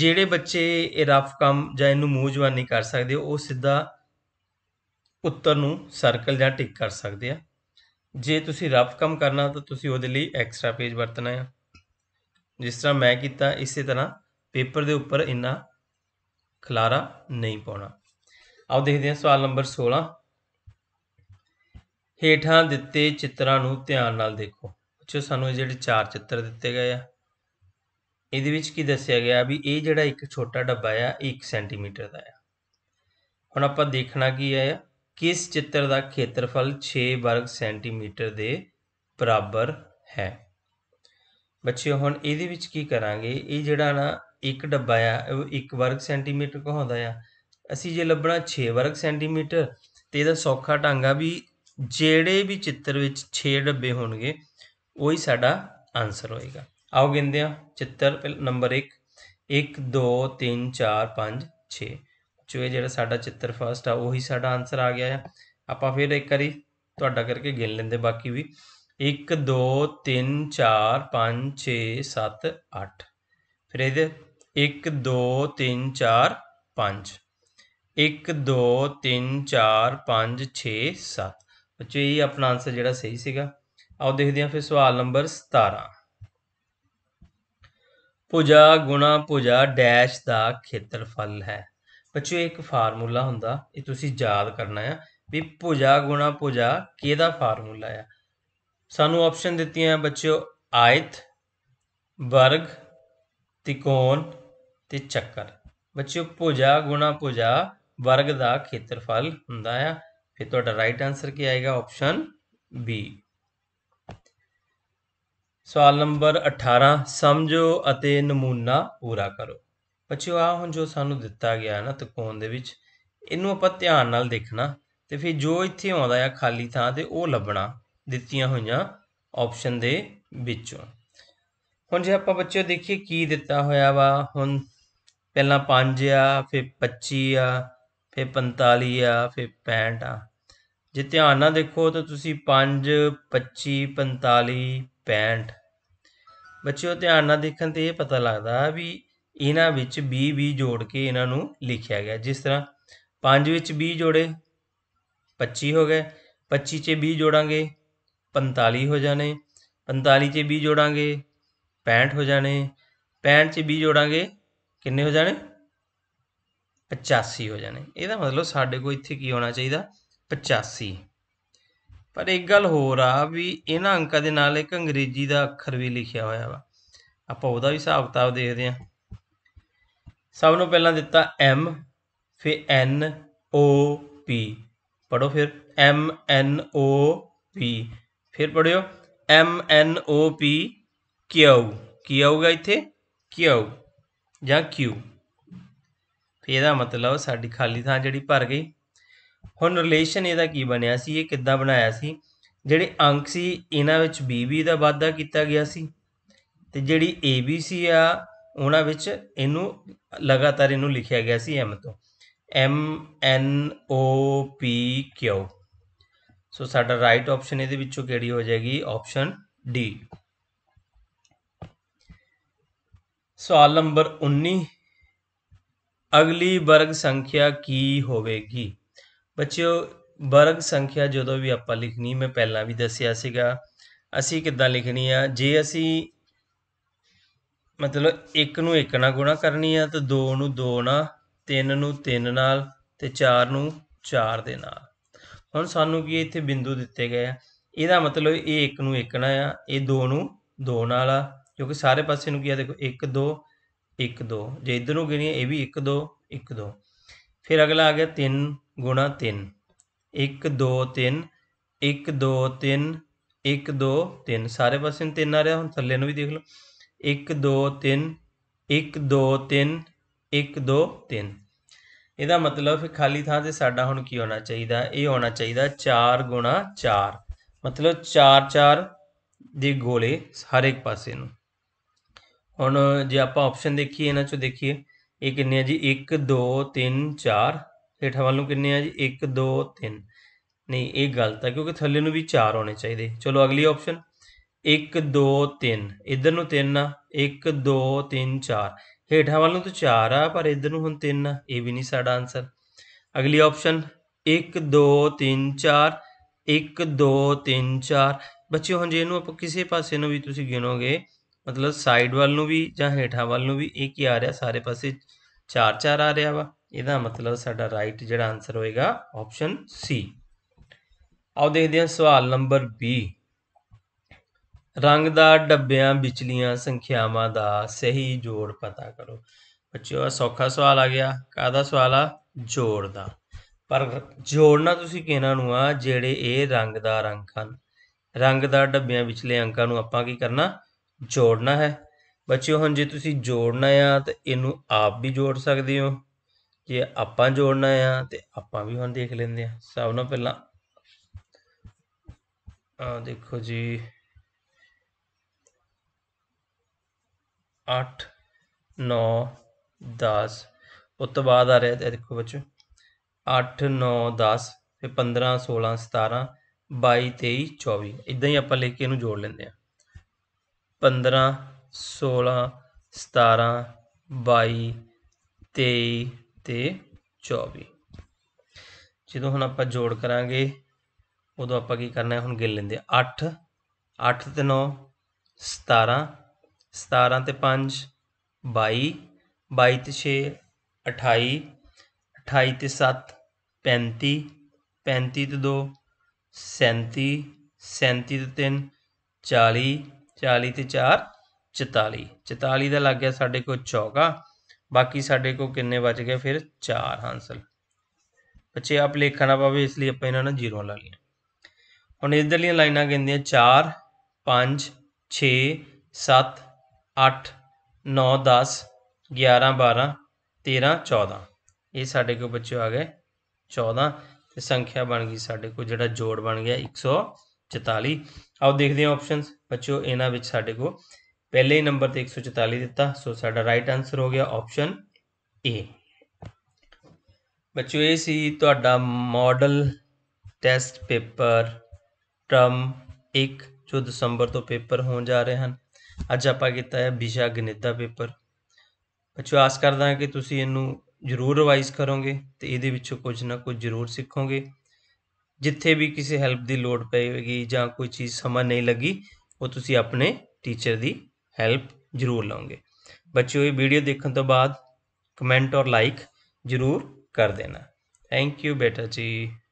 [SPEAKER 1] ਜਿਹੜੇ ਬੱਚੇ ਇਹ ਰਫ ਕੰਮ ਜਾਂ ਇਹਨੂੰ ਮੂੰਹ ਜਵਾਨੀ ਕਰ ਸਕਦੇ ਉਹ ਸਿੱਧਾ ਉੱਤਰ ਨੂੰ ਸਰਕਲ ਜਾਂ ਟਿਕ ਕਰ ਸਕਦੇ ਆ ਜੇ ਤੁਸੀਂ ਰਫ ਕੰਮ ਕਰਨਾ ਤਾਂ ਤੁਸੀਂ ਉਹਦੇ ਲਈ ਐਕਸਟਰਾ ਪੇਜ ਵਰਤਣਾ ਹੈ ਜਿਸ ਤਰ੍ਹਾਂ ਮੈਂ ਕੀਤਾ ਇਸੇ ਤਰ੍ਹਾਂ ਪੇਪਰ ਦੇ ਉੱਪਰ ਇੰਨਾ ਖਲਾਰਾ ਨਹੀਂ ਪਾਉਣਾ ਆਓ ਦੇਖਦੇ ਹਾਂ ਸਵਾਲ ਨੰਬਰ 16 ਹੇਠਾਂ ਦਿੱਤੇ ਚਿੱਤਰਾਂ ਨੂੰ ਧਿਆਨ ਨਾਲ ਦੇਖੋ ਬੱਚਿਓ ਸਾਨੂੰ ਇਹ ਜਿਹੜੇ ਚਾਰ ਚਿੱਤਰ ਦਿੱਤੇ ਗਏ ਆ ਇਹਦੇ ਵਿੱਚ ਕੀ ਦੱਸਿਆ ਗਿਆ ਵੀ ਇਹ ਜਿਹੜਾ ਇੱਕ ਛੋਟਾ ਡੱਬਾ ਆ 1 ਸੈਂਟੀਮੀਟਰ ਦਾ ਆ ਹੁਣ ਆਪਾਂ ਦੇਖਣਾ ਕੀ ਆ ਕਿਸ ਚਿੱਤਰ ਦਾ ਖੇਤਰਫਲ 6 ਵਰਗ ਸੈਂਟੀਮੀਟਰ ਦੇ ਬਰਾਬਰ ਹੈ ਬੱਚਿਓ ਹੁਣ ਇਹਦੇ ਵਿੱਚ ਕੀ ਕਰਾਂਗੇ ਇਹ ਜਿਹੜਾ ਨਾ ਇੱਕ ਡੱਬਾ ਆ ਉਹ 1 ਵਰਗ ਸੈਂਟੀਮੀਟਰ ਕਹਾਉਂਦਾ ਆ ਅਸੀਂ ਜੇ ਲੱਭਣਾ 6 ਵਰਗ ਸੈਂਟੀਮੀਟਰ ਤੇ ਇਹਦਾ ਸੌਖਾ ਢੰਗ ਆ ਵੀ ਜਿਹੜੇ ਵੀ ਚਿੱਤਰ ਵਿੱਚ 6 ਡੱਬੇ ਹੋਣਗੇ ਉਹੀ ਸਾਡਾ ਆਨਸਰ ਹੋਏਗਾ ਆਓ ਗਿਣਦੇ ਹਾਂ ਚਿੱਤਰ ਨੰਬਰ 1 1 2 3 4 5 6 ਜੋ ਇਹ ਜਿਹੜਾ ਸਾਡਾ ਚਿੱਤਰ ਫਸਟ ਆ ਉਹੀ ਸਾਡਾ ਆਨਸਰ ਆ ਗਿਆ ਆ ਆਪਾਂ ਫਿਰ ਇੱਕ ਵਾਰੀ ਤੁਹਾਡਾ ਕਰਕੇ ਗਿਣ ਲੈਂਦੇ ਬਾਕੀ ਵੀ 1 2 3 4 5 6 7 8 ਫਿਰ ਇਹਦੇ 1 2 3 4 5 1 2 3 4 5 6 7 ਬੱਚੋ ਇਹ ਆਪਣਾ ਆਨਸਰ ਜਿਹੜਾ ਸਹੀ ਸੀਗਾ ਆਓ ਦੇਖਦੇ ਹਾਂ ਫਿਰ ਸਵਾਲ ਨੰਬਰ 17 ਭੁਜਾ ਗੁਣਾ ਭੁਜਾ ਡੈਸ਼ ਦਾ ਖੇਤਰਫਲ ਹੈ ਬੱਚੋ ਇੱਕ ਫਾਰਮੂਲਾ ਹੁੰਦਾ ਇਹ ਤੁਸੀਂ ਯਾਦ ਕਰਨਾ ਹੈ ਵੀ ਭੁਜਾ ਗੁਣਾ ਭੁਜਾ ਕਿਹਦਾ ਫਾਰਮੂਲਾ ਆ ਸਾਨੂੰ ਆਪਸ਼ਨ ਦਿੱਤੀਆਂ ਬੱਚਿਓ ਆਇਤ ਵਰਗ ਤਿਕੋਣ ਤੇ ਚੱਕਰ ਬੱਚਿਓ ਭੁਜਾ ਗੁਣਾ ਭੁਜਾ ਵਰਗ ਦਾ ਖੇਤਰਫਲ ਹੁੰਦਾ ਆ ਫਿਰ ਤੁਹਾਡਾ ਰਾਈਟ ਆਨਸਰ ਕੀ ਆਏਗਾ ਆਪਸ਼ਨ B ਸਵਾਲ ਨੰਬਰ 18 ਸਮਝੋ ਅਤੇ ਨਮੂਨਾ ਪੂਰਾ ਕਰੋ ਬੱਚਿਓ ਆ ਹੁਣ ਜੋ ਸਾਨੂੰ ਦਿੱਤਾ ਗਿਆ ਹੈ ਨਾ ਤਕੋਣ ਦੇ ਵਿੱਚ ਇਹਨੂੰ ਆਪਾਂ ਧਿਆਨ ਨਾਲ ਦੇਖਣਾ ਤੇ ਫਿਰ ਜੋ ਇੱਥੇ ਆਉਂਦਾ ਹੈ ਖਾਲੀ ਥਾਂ ਤੇ ਉਹ ਲੱਭਣਾ ਦਿੱਤੀਆਂ ਹੋਈਆਂ ਆਪਸ਼ਨ ਦੇ ਵਿੱਚੋਂ ਹੁਣ ਜੇ ਆਪਾਂ ਬੱਚਿਓ ਦੇਖੀਏ ਕੀ ਦਿੱਤਾ ਹੋਇਆ ਵਾ ਹੁਣ ਪਹਿਲਾਂ 5 ਆ ਫਿਰ 25 ਆ ਫਿਰ 45 ਆ ਫਿਰ 65 ਆ ਜੇ ਧਿਆਨ ਨਾਲ ਦੇਖੋ ਤਾਂ ਤੁਸੀਂ 5 25 45 65 ਬੱਚਿਓ ਧਿਆਨ ਨਾਲ ਦੇਖਣ ਤੇ ਇਹ ਪਤਾ ਲੱਗਦਾ ਵੀ ਇਹਨਾਂ ਵਿੱਚ 20 20 ਜੋੜ ਕੇ ਇਹਨਾਂ ਨੂੰ ਲਿਖਿਆ ਗਿਆ ਜਿਸ ਤਰ੍ਹਾਂ 5 ਵਿੱਚ 20 ਜੋੜੇ 25 ਹੋ ਗਏ 25 ਚ 20 ਜੋੜਾਂਗੇ 45 ਹੋ ਜਾਣੇ 45 ਚ 20 ਜੋੜਾਂਗੇ 65 ਹੋ ਜਾਣੇ 65 ਚ 20 ਜੋੜਾਂਗੇ ਕਿੰਨੇ ਹੋ ਜਾਣੇ 85 ਹੋ ਜਾਣੇ ਇਹਦਾ ਮਤਲਬ ਸਾਡੇ ਕੋਲ ਇੱਥੇ ਕੀ ਹੋਣਾ ਚਾਹੀਦਾ 85 ਪਰ ਇੱਕ ਗੱਲ ਹੋਰ ਆ ਵੀ ਇਹਨਾਂ ਅੰਕਾਂ ਦੇ ਨਾਲ ਇੱਕ ਅੰਗਰੇਜ਼ੀ ਦਾ ਅੱਖਰ ਵੀ ਲਿਖਿਆ ਹੋਇਆ ਵਾ ਆਪਾਂ ਉਹਦਾ ਵੀ ਹਿਸਾਬ ਕਿਤਾਬ ਦੇਖਦੇ ਆ ਸਭ ਨੂੰ ਪਹਿਲਾਂ ਦਿੱਤਾ M ਫਿਰ N O P ਪੜੋ ਫਿਰ M N O P ਫਿਰ ਪੜਿਓ M N O P Q ਕੀ ਆਊਗਾ ਇੱਥੇ Q ਜਾਂ ਕਿਊ ਫਿਰ ਇਹਦਾ ਮਤਲਬ ਸਾਡੀ ਖਾਲੀ ਥਾਂ ਜਿਹੜੀ ਭਰ ਗਈ ਹੁਣ ਰਿਲੇਸ਼ਨ ਇਹਦਾ ਕੀ ਬਣਿਆ ਸੀ ਇਹ ਕਿੱਦਾਂ ਬਣਾਇਆ ਸੀ ਜਿਹੜੇ ਅੰਕ ਸੀ ਇਹਨਾਂ ਵਿੱਚ BB ਦਾ ਵਾਧਾ ਕੀਤਾ ਗਿਆ ਸੀ ਤੇ ਜਿਹੜੀ ABC ਆ ਉਹਨਾਂ ਵਿੱਚ ਇਹਨੂੰ ਲਗਾਤਾਰ ਇਹਨੂੰ ਲਿਖਿਆ ਗਿਆ ਸੀ M ਤੋਂ M N O P Q ਸੋ ਸਾਡਾ ਰਾਈਟ ਆਪਸ਼ਨ ਇਹਦੇ ਵਿੱਚੋਂ ਕਿਹੜੀ ਹੋ ਜਾਏਗੀ ਆਪਸ਼ਨ D ਸਵਾਲ ਨੰਬਰ 19 ਅਗਲੀ ਵਰਗ ਸੰਖਿਆ ਕੀ ਹੋਵੇਗੀ ਬੱਚਿਓ ਵਰਗ ਸੰਖਿਆ ਜਦੋਂ ਵੀ ਆਪਾਂ ਲਿਖਣੀ ਮੈਂ ਪਹਿਲਾਂ ਵੀ ਦੱਸਿਆ ਸੀਗਾ ਅਸੀਂ ਕਿੱਦਾਂ ਲਿਖਣੀ ਆ ਜੇ ਅਸੀਂ ਮਤਲਬ 1 ਨੂੰ 1 ਨਾਲ ਗੁਣਾ ਕਰਨੀ ਆ ਤੇ 2 ਨੂੰ 2 ਨਾਲ 3 ਨੂੰ 3 ਨਾਲ ਤੇ 4 ਨੂੰ 4 ਦੇ ਨਾਲ ਹੁਣ ਸਾਨੂੰ ਕੀ ਇੱਥੇ ਬਿੰਦੂ ਦਿੱਤੇ ਗਏ ਆ ਇਹਦਾ ਮਤਲਬ ਇਹ 1 ਨੂੰ 1 ਨਾਲ ਆ ਇਹ 2 ਨੂੰ 2 ਨਾਲ ਆ ਕਿਉਂਕਿ ਸਾਰੇ ਪਾਸੇ ਨੂੰ ਕੀ ਆ ਦੇਖੋ 1 2 1 2 ਜੇ ਇਧਰ ਨੂੰ ਗਿਣੀਏ ਇਹ ਵੀ 1 2 1 2 ਫਿਰ ਅਗਲਾ ਆ ਗਿਆ 3 ਗੁਣਾ 3 1 2 3 1 2 3 1 2 3 ਸਾਰੇ ਪਾਸੇ ਨੂੰ 3 ਆ ਰਿਹਾ ਹੁਣ ਥੱਲੇ ਨੂੰ ਵੀ ਦੇਖ ਲਓ 1 2 3 1 2 3 1 2 3 ਇਹਦਾ ਮਤਲਬ ਫਿਰ ਖਾਲੀ ਥਾਂ ਤੇ ਸਾਡਾ ਹੁਣ ਕੀ ਹੋਣਾ ਚਾਹੀਦਾ ਇਹ ਹੋਣਾ ਚਾਹੀਦਾ 4 ਗੁਣਾ 4 ਮਤਲਬ 4 4 ਦੇ ਗੋਲੇ ਹਰ ਇੱਕ ਪਾਸੇ ਨੂੰ ਹੁਣ ਜੇ ਆਪਾਂ ਆਪਸ਼ਨ ਦੇਖੀਏ ਇਹਨਾਂ ਚੋਂ ਦੇਖੀਏ ਇਹ ਕਿੰਨੇ ਆ ਜੀ 1 2 3 4 ਹੇਠਾਂ ਵੱਲ ਨੂੰ ਕਿੰਨੇ ਆ ਜੀ 1 2 3 ਨਹੀਂ ਇਹ ਗਲਤ ਆ ਕਿਉਂਕਿ ਥੱਲੇ ਨੂੰ ਵੀ 4 ਹੋਣੇ ਚਾਹੀਦੇ ਚਲੋ ਅਗਲੀ ਆਪਸ਼ਨ 1 2 3 ਇਧਰ ਨੂੰ 3 ਆ 1 2 3 4 ਹੇਠਾਂ ਵੱਲ ਨੂੰ ਤਾਂ 4 ਆ ਪਰ ਇਧਰ ਨੂੰ ਹੁਣ 3 ਆ ਇਹ ਵੀ ਨਹੀਂ ਸਾਡਾ ਆਨਸਰ ਅਗਲੀ ਆਪਸ਼ਨ 1 2 3 4 1 2 3 4 ਬੱਚਿਓ ਹੁਣ ਜੇ ਇਹਨੂੰ ਆਪਾਂ ਕਿਸੇ ਪਾਸੇ ਨੂੰ ਵੀ ਤੁਸੀਂ ਗਿਣੋਗੇ ਮਤਲਬ ਸਾਈਡ ਵੱਲ ਨੂੰ ਵੀ ਜਾਂ ਹੇਠਾਂ ਵੱਲ ਨੂੰ ਵੀ ਇਹ ਕੀ ਆ ਰਿਹਾ ਸਾਰੇ ਪਾਸੇ 4-4 ਆ ਰਿਹਾ ਵਾ ਇਹਦਾ ਮਤਲਬ ਸਾਡਾ ਰਾਈਟ ਜਿਹੜਾ ਆਨਸਰ ਹੋਏਗਾ ਆਪਸ਼ਨ ਸੀ ਆਓ ਦੇਖਦੇ ਹਾਂ ਸਵਾਲ ਨੰਬਰ B ਰੰਗਦਾਰ ਡੱਬਿਆਂ ਵਿਚਲੀਆਂ ਸੰਖਿਆਵਾਂ ਦਾ ਸਹੀ ਜੋੜ ਪਤਾ ਕਰੋ ਬੱਚਿਓ ਆ ਸੌਖਾ ਸਵਾਲ ਆ ਗਿਆ ਕਾਹਦਾ ਸਵਾਲ ਆ ਜੋੜ ਦਾ ਪਰ ਜੋੜਨਾ ਤੁਸੀਂ ਕਿਹਨਾਂ ਨੂੰ ਆ ਜਿਹੜੇ ਇਹ ਰੰਗਦਾਰ ਅੰਕ ਹਨ ਰੰਗਦਾਰ ਡੱਬਿਆਂ ਵਿਚਲੇ ਅੰਕਾਂ ਨੂੰ ਆਪਾਂ ਕੀ ਕਰਨਾ ਜੋੜਨਾ ਹੈ ਬੱਚਿਓ ਹੁਣ ਜੇ ਤੁਸੀਂ ਜੋੜਨਾ ਆ ਤਾਂ ਇਹਨੂੰ ਆਪ ਵੀ ਜੋੜ ਸਕਦੇ ਹੋ ਜੇ ਆਪਾਂ ਜੋੜਨਾ ਆ ਤੇ ਆਪਾਂ ਵੀ ਹੁਣ ਦੇਖ ਲੈਂਦੇ ਆ ਸਭ ਨਾਲ ਪਹਿਲਾਂ ਆ ਦੇਖੋ ਜੀ 8 9 10 ਉਸ ਤੋਂ ਬਾਅਦ ਆ ਰਿਹਾ ਤੇ ਦੇਖੋ ਬੱਚੋ 8 9 10 ਫਿਰ 15 16 17 22 23 24 ਇਦਾਂ ਹੀ ਆਪਾਂ ਲਿਖ ਕੇ ਇਹਨੂੰ ਜੋੜ ਲੈਂਦੇ ਆ ਪੰਦਰਾਂ ਸੋਲਾਂ ਸਤਾਰਾਂ ਬਾਈ ਤੇਈ ਤੇ ਚੌਵੀ ਜਦੋਂ ਹੁਣ ਆਪਾਂ ਜੋੜ ਕਰਾਂਗੇ ਉਦੋਂ ਆਪਾਂ ਕੀ ਕਰਨਾ ਹੁਣ ਗਿਣ ਲੈਂਦੇ ਅੱਠ ਅੱਠ ਤੇ ਨੌ ਸਤਾਰਾਂ ਸਤਾਰਾਂ ਤੇ ਪੰਜ ਬਾਈ ਬਾਈ ਤੇ ਛੇ ਅਠਾਈ ਅਠਾਈ ਤੇ ਸੱਤ ਪੈਂਤੀ ਪੈਂਤੀ ਤੇ ਦੋ ਸੈਂਤੀ ਸੈਂਤੀ ਤੇ ਤਿੰਨ ਚਾਲੀ 40 ਤੇ 4 44 44 ਦਾ ਲੱਗ ਗਿਆ ਸਾਡੇ ਕੋਲ ਚੌਕਾ ਬਾਕੀ ਸਾਡੇ ਕੋਲ ਕਿੰਨੇ ਬਚ ਗਏ ਫਿਰ 4 ਹਾਂਸਲ ਬੱਚੇ ਆਪ ਲੇਖਣਾ ਪਵੇ ਪਾਵੇ ਇਸ ਲਈ ਆਪਾਂ ਇਹਨਾਂ ਨੂੰ ਜ਼ੀਰੋ ਲਾ ਲਈਆਂ ਹੁਣ ਇਧਰਲੀਆਂ ਲਾਈਨਾਂ ਕਹਿੰਦੀਆਂ 4 5 6 7 8 9 10 11 12 13 14 ਇਹ ਸਾਡੇ ਕੋਲ ਬੱਚੇ ਆ ਗਏ 14 ਤੇ ਸੰਖਿਆ ਬਣ ਗਈ ਸਾਡੇ ਕੋਲ ਜਿਹੜਾ ਜੋੜ ਬਣ ਗਿਆ 144 ਆਓ ਦੇਖਦੇ ਹਾਂ ਆਪਸ਼ਨਸ ਬੱਚਿਓ ਇਹਨਾਂ ਵਿੱਚ ਸਾਡੇ ਕੋ ਪਹਿਲੇ ਹੀ ਨੰਬਰ ਤੇ 144 ਦਿੱਤਾ ਸੋ ਸਾਡਾ ਰਾਈਟ ਆਨਸਰ ਹੋ ਗਿਆ ਆਪਸ਼ਨ ਏ ਬੱਚਿਓ ਇਹ ਸੀ ਤੁਹਾਡਾ ਮਾਡਲ ਟੈਸਟ ਪੇਪਰ ਟਰਮ 1 ਜੋ ਦਸੰਬਰ ਤੋਂ ਪੇਪਰ ਹੋਣ ਜਾ ਰਹੇ ਹਨ ਅੱਜ ਆਪਾਂ ਕੀਤਾ ਹੈ ਵਿਸ਼ਾ ਗਣਿਤ ਦਾ ਪੇਪਰ ਬੱਚੋ ਆਸ ਕਰਦਾ ਹਾਂ ਕਿ ਤੁਸੀਂ ਇਹਨੂੰ ਜ਼ਰੂਰ ਰਿਵਾਈਜ਼ ਕਰੋਗੇ ਤੇ ਇਹਦੇ ਵਿੱਚੋਂ ਕੁਝ ਨਾ ਕੁਝ ਜ਼ਰੂਰ ਸਿੱਖੋਗੇ ਜਿੱਥੇ ਵੀ ਕਿਸੇ ਹੈਲਪ ਦੀ ਲੋੜ ਪਈਗੀ ਜਾਂ ਕੋਈ ਚੀਜ਼ ਸਮਝ ਨਹੀਂ ਲੱਗੀ ਉਹ ਤੁਸੀਂ ਆਪਣੇ ਟੀਚਰ ਦੀ ਹੈਲਪ ਜ਼ਰੂਰ ਲਓਗੇ ਬੱਚਿਓ ਇਹ ਵੀਡੀਓ ਦੇਖਣ ਤੋਂ ਬਾਅਦ ਕਮੈਂਟ ਔਰ ਲਾਈਕ ਜ਼ਰੂਰ ਕਰ ਦੇਣਾ ਥੈਂਕ ਯੂ ਬੇਟਾ ਜੀ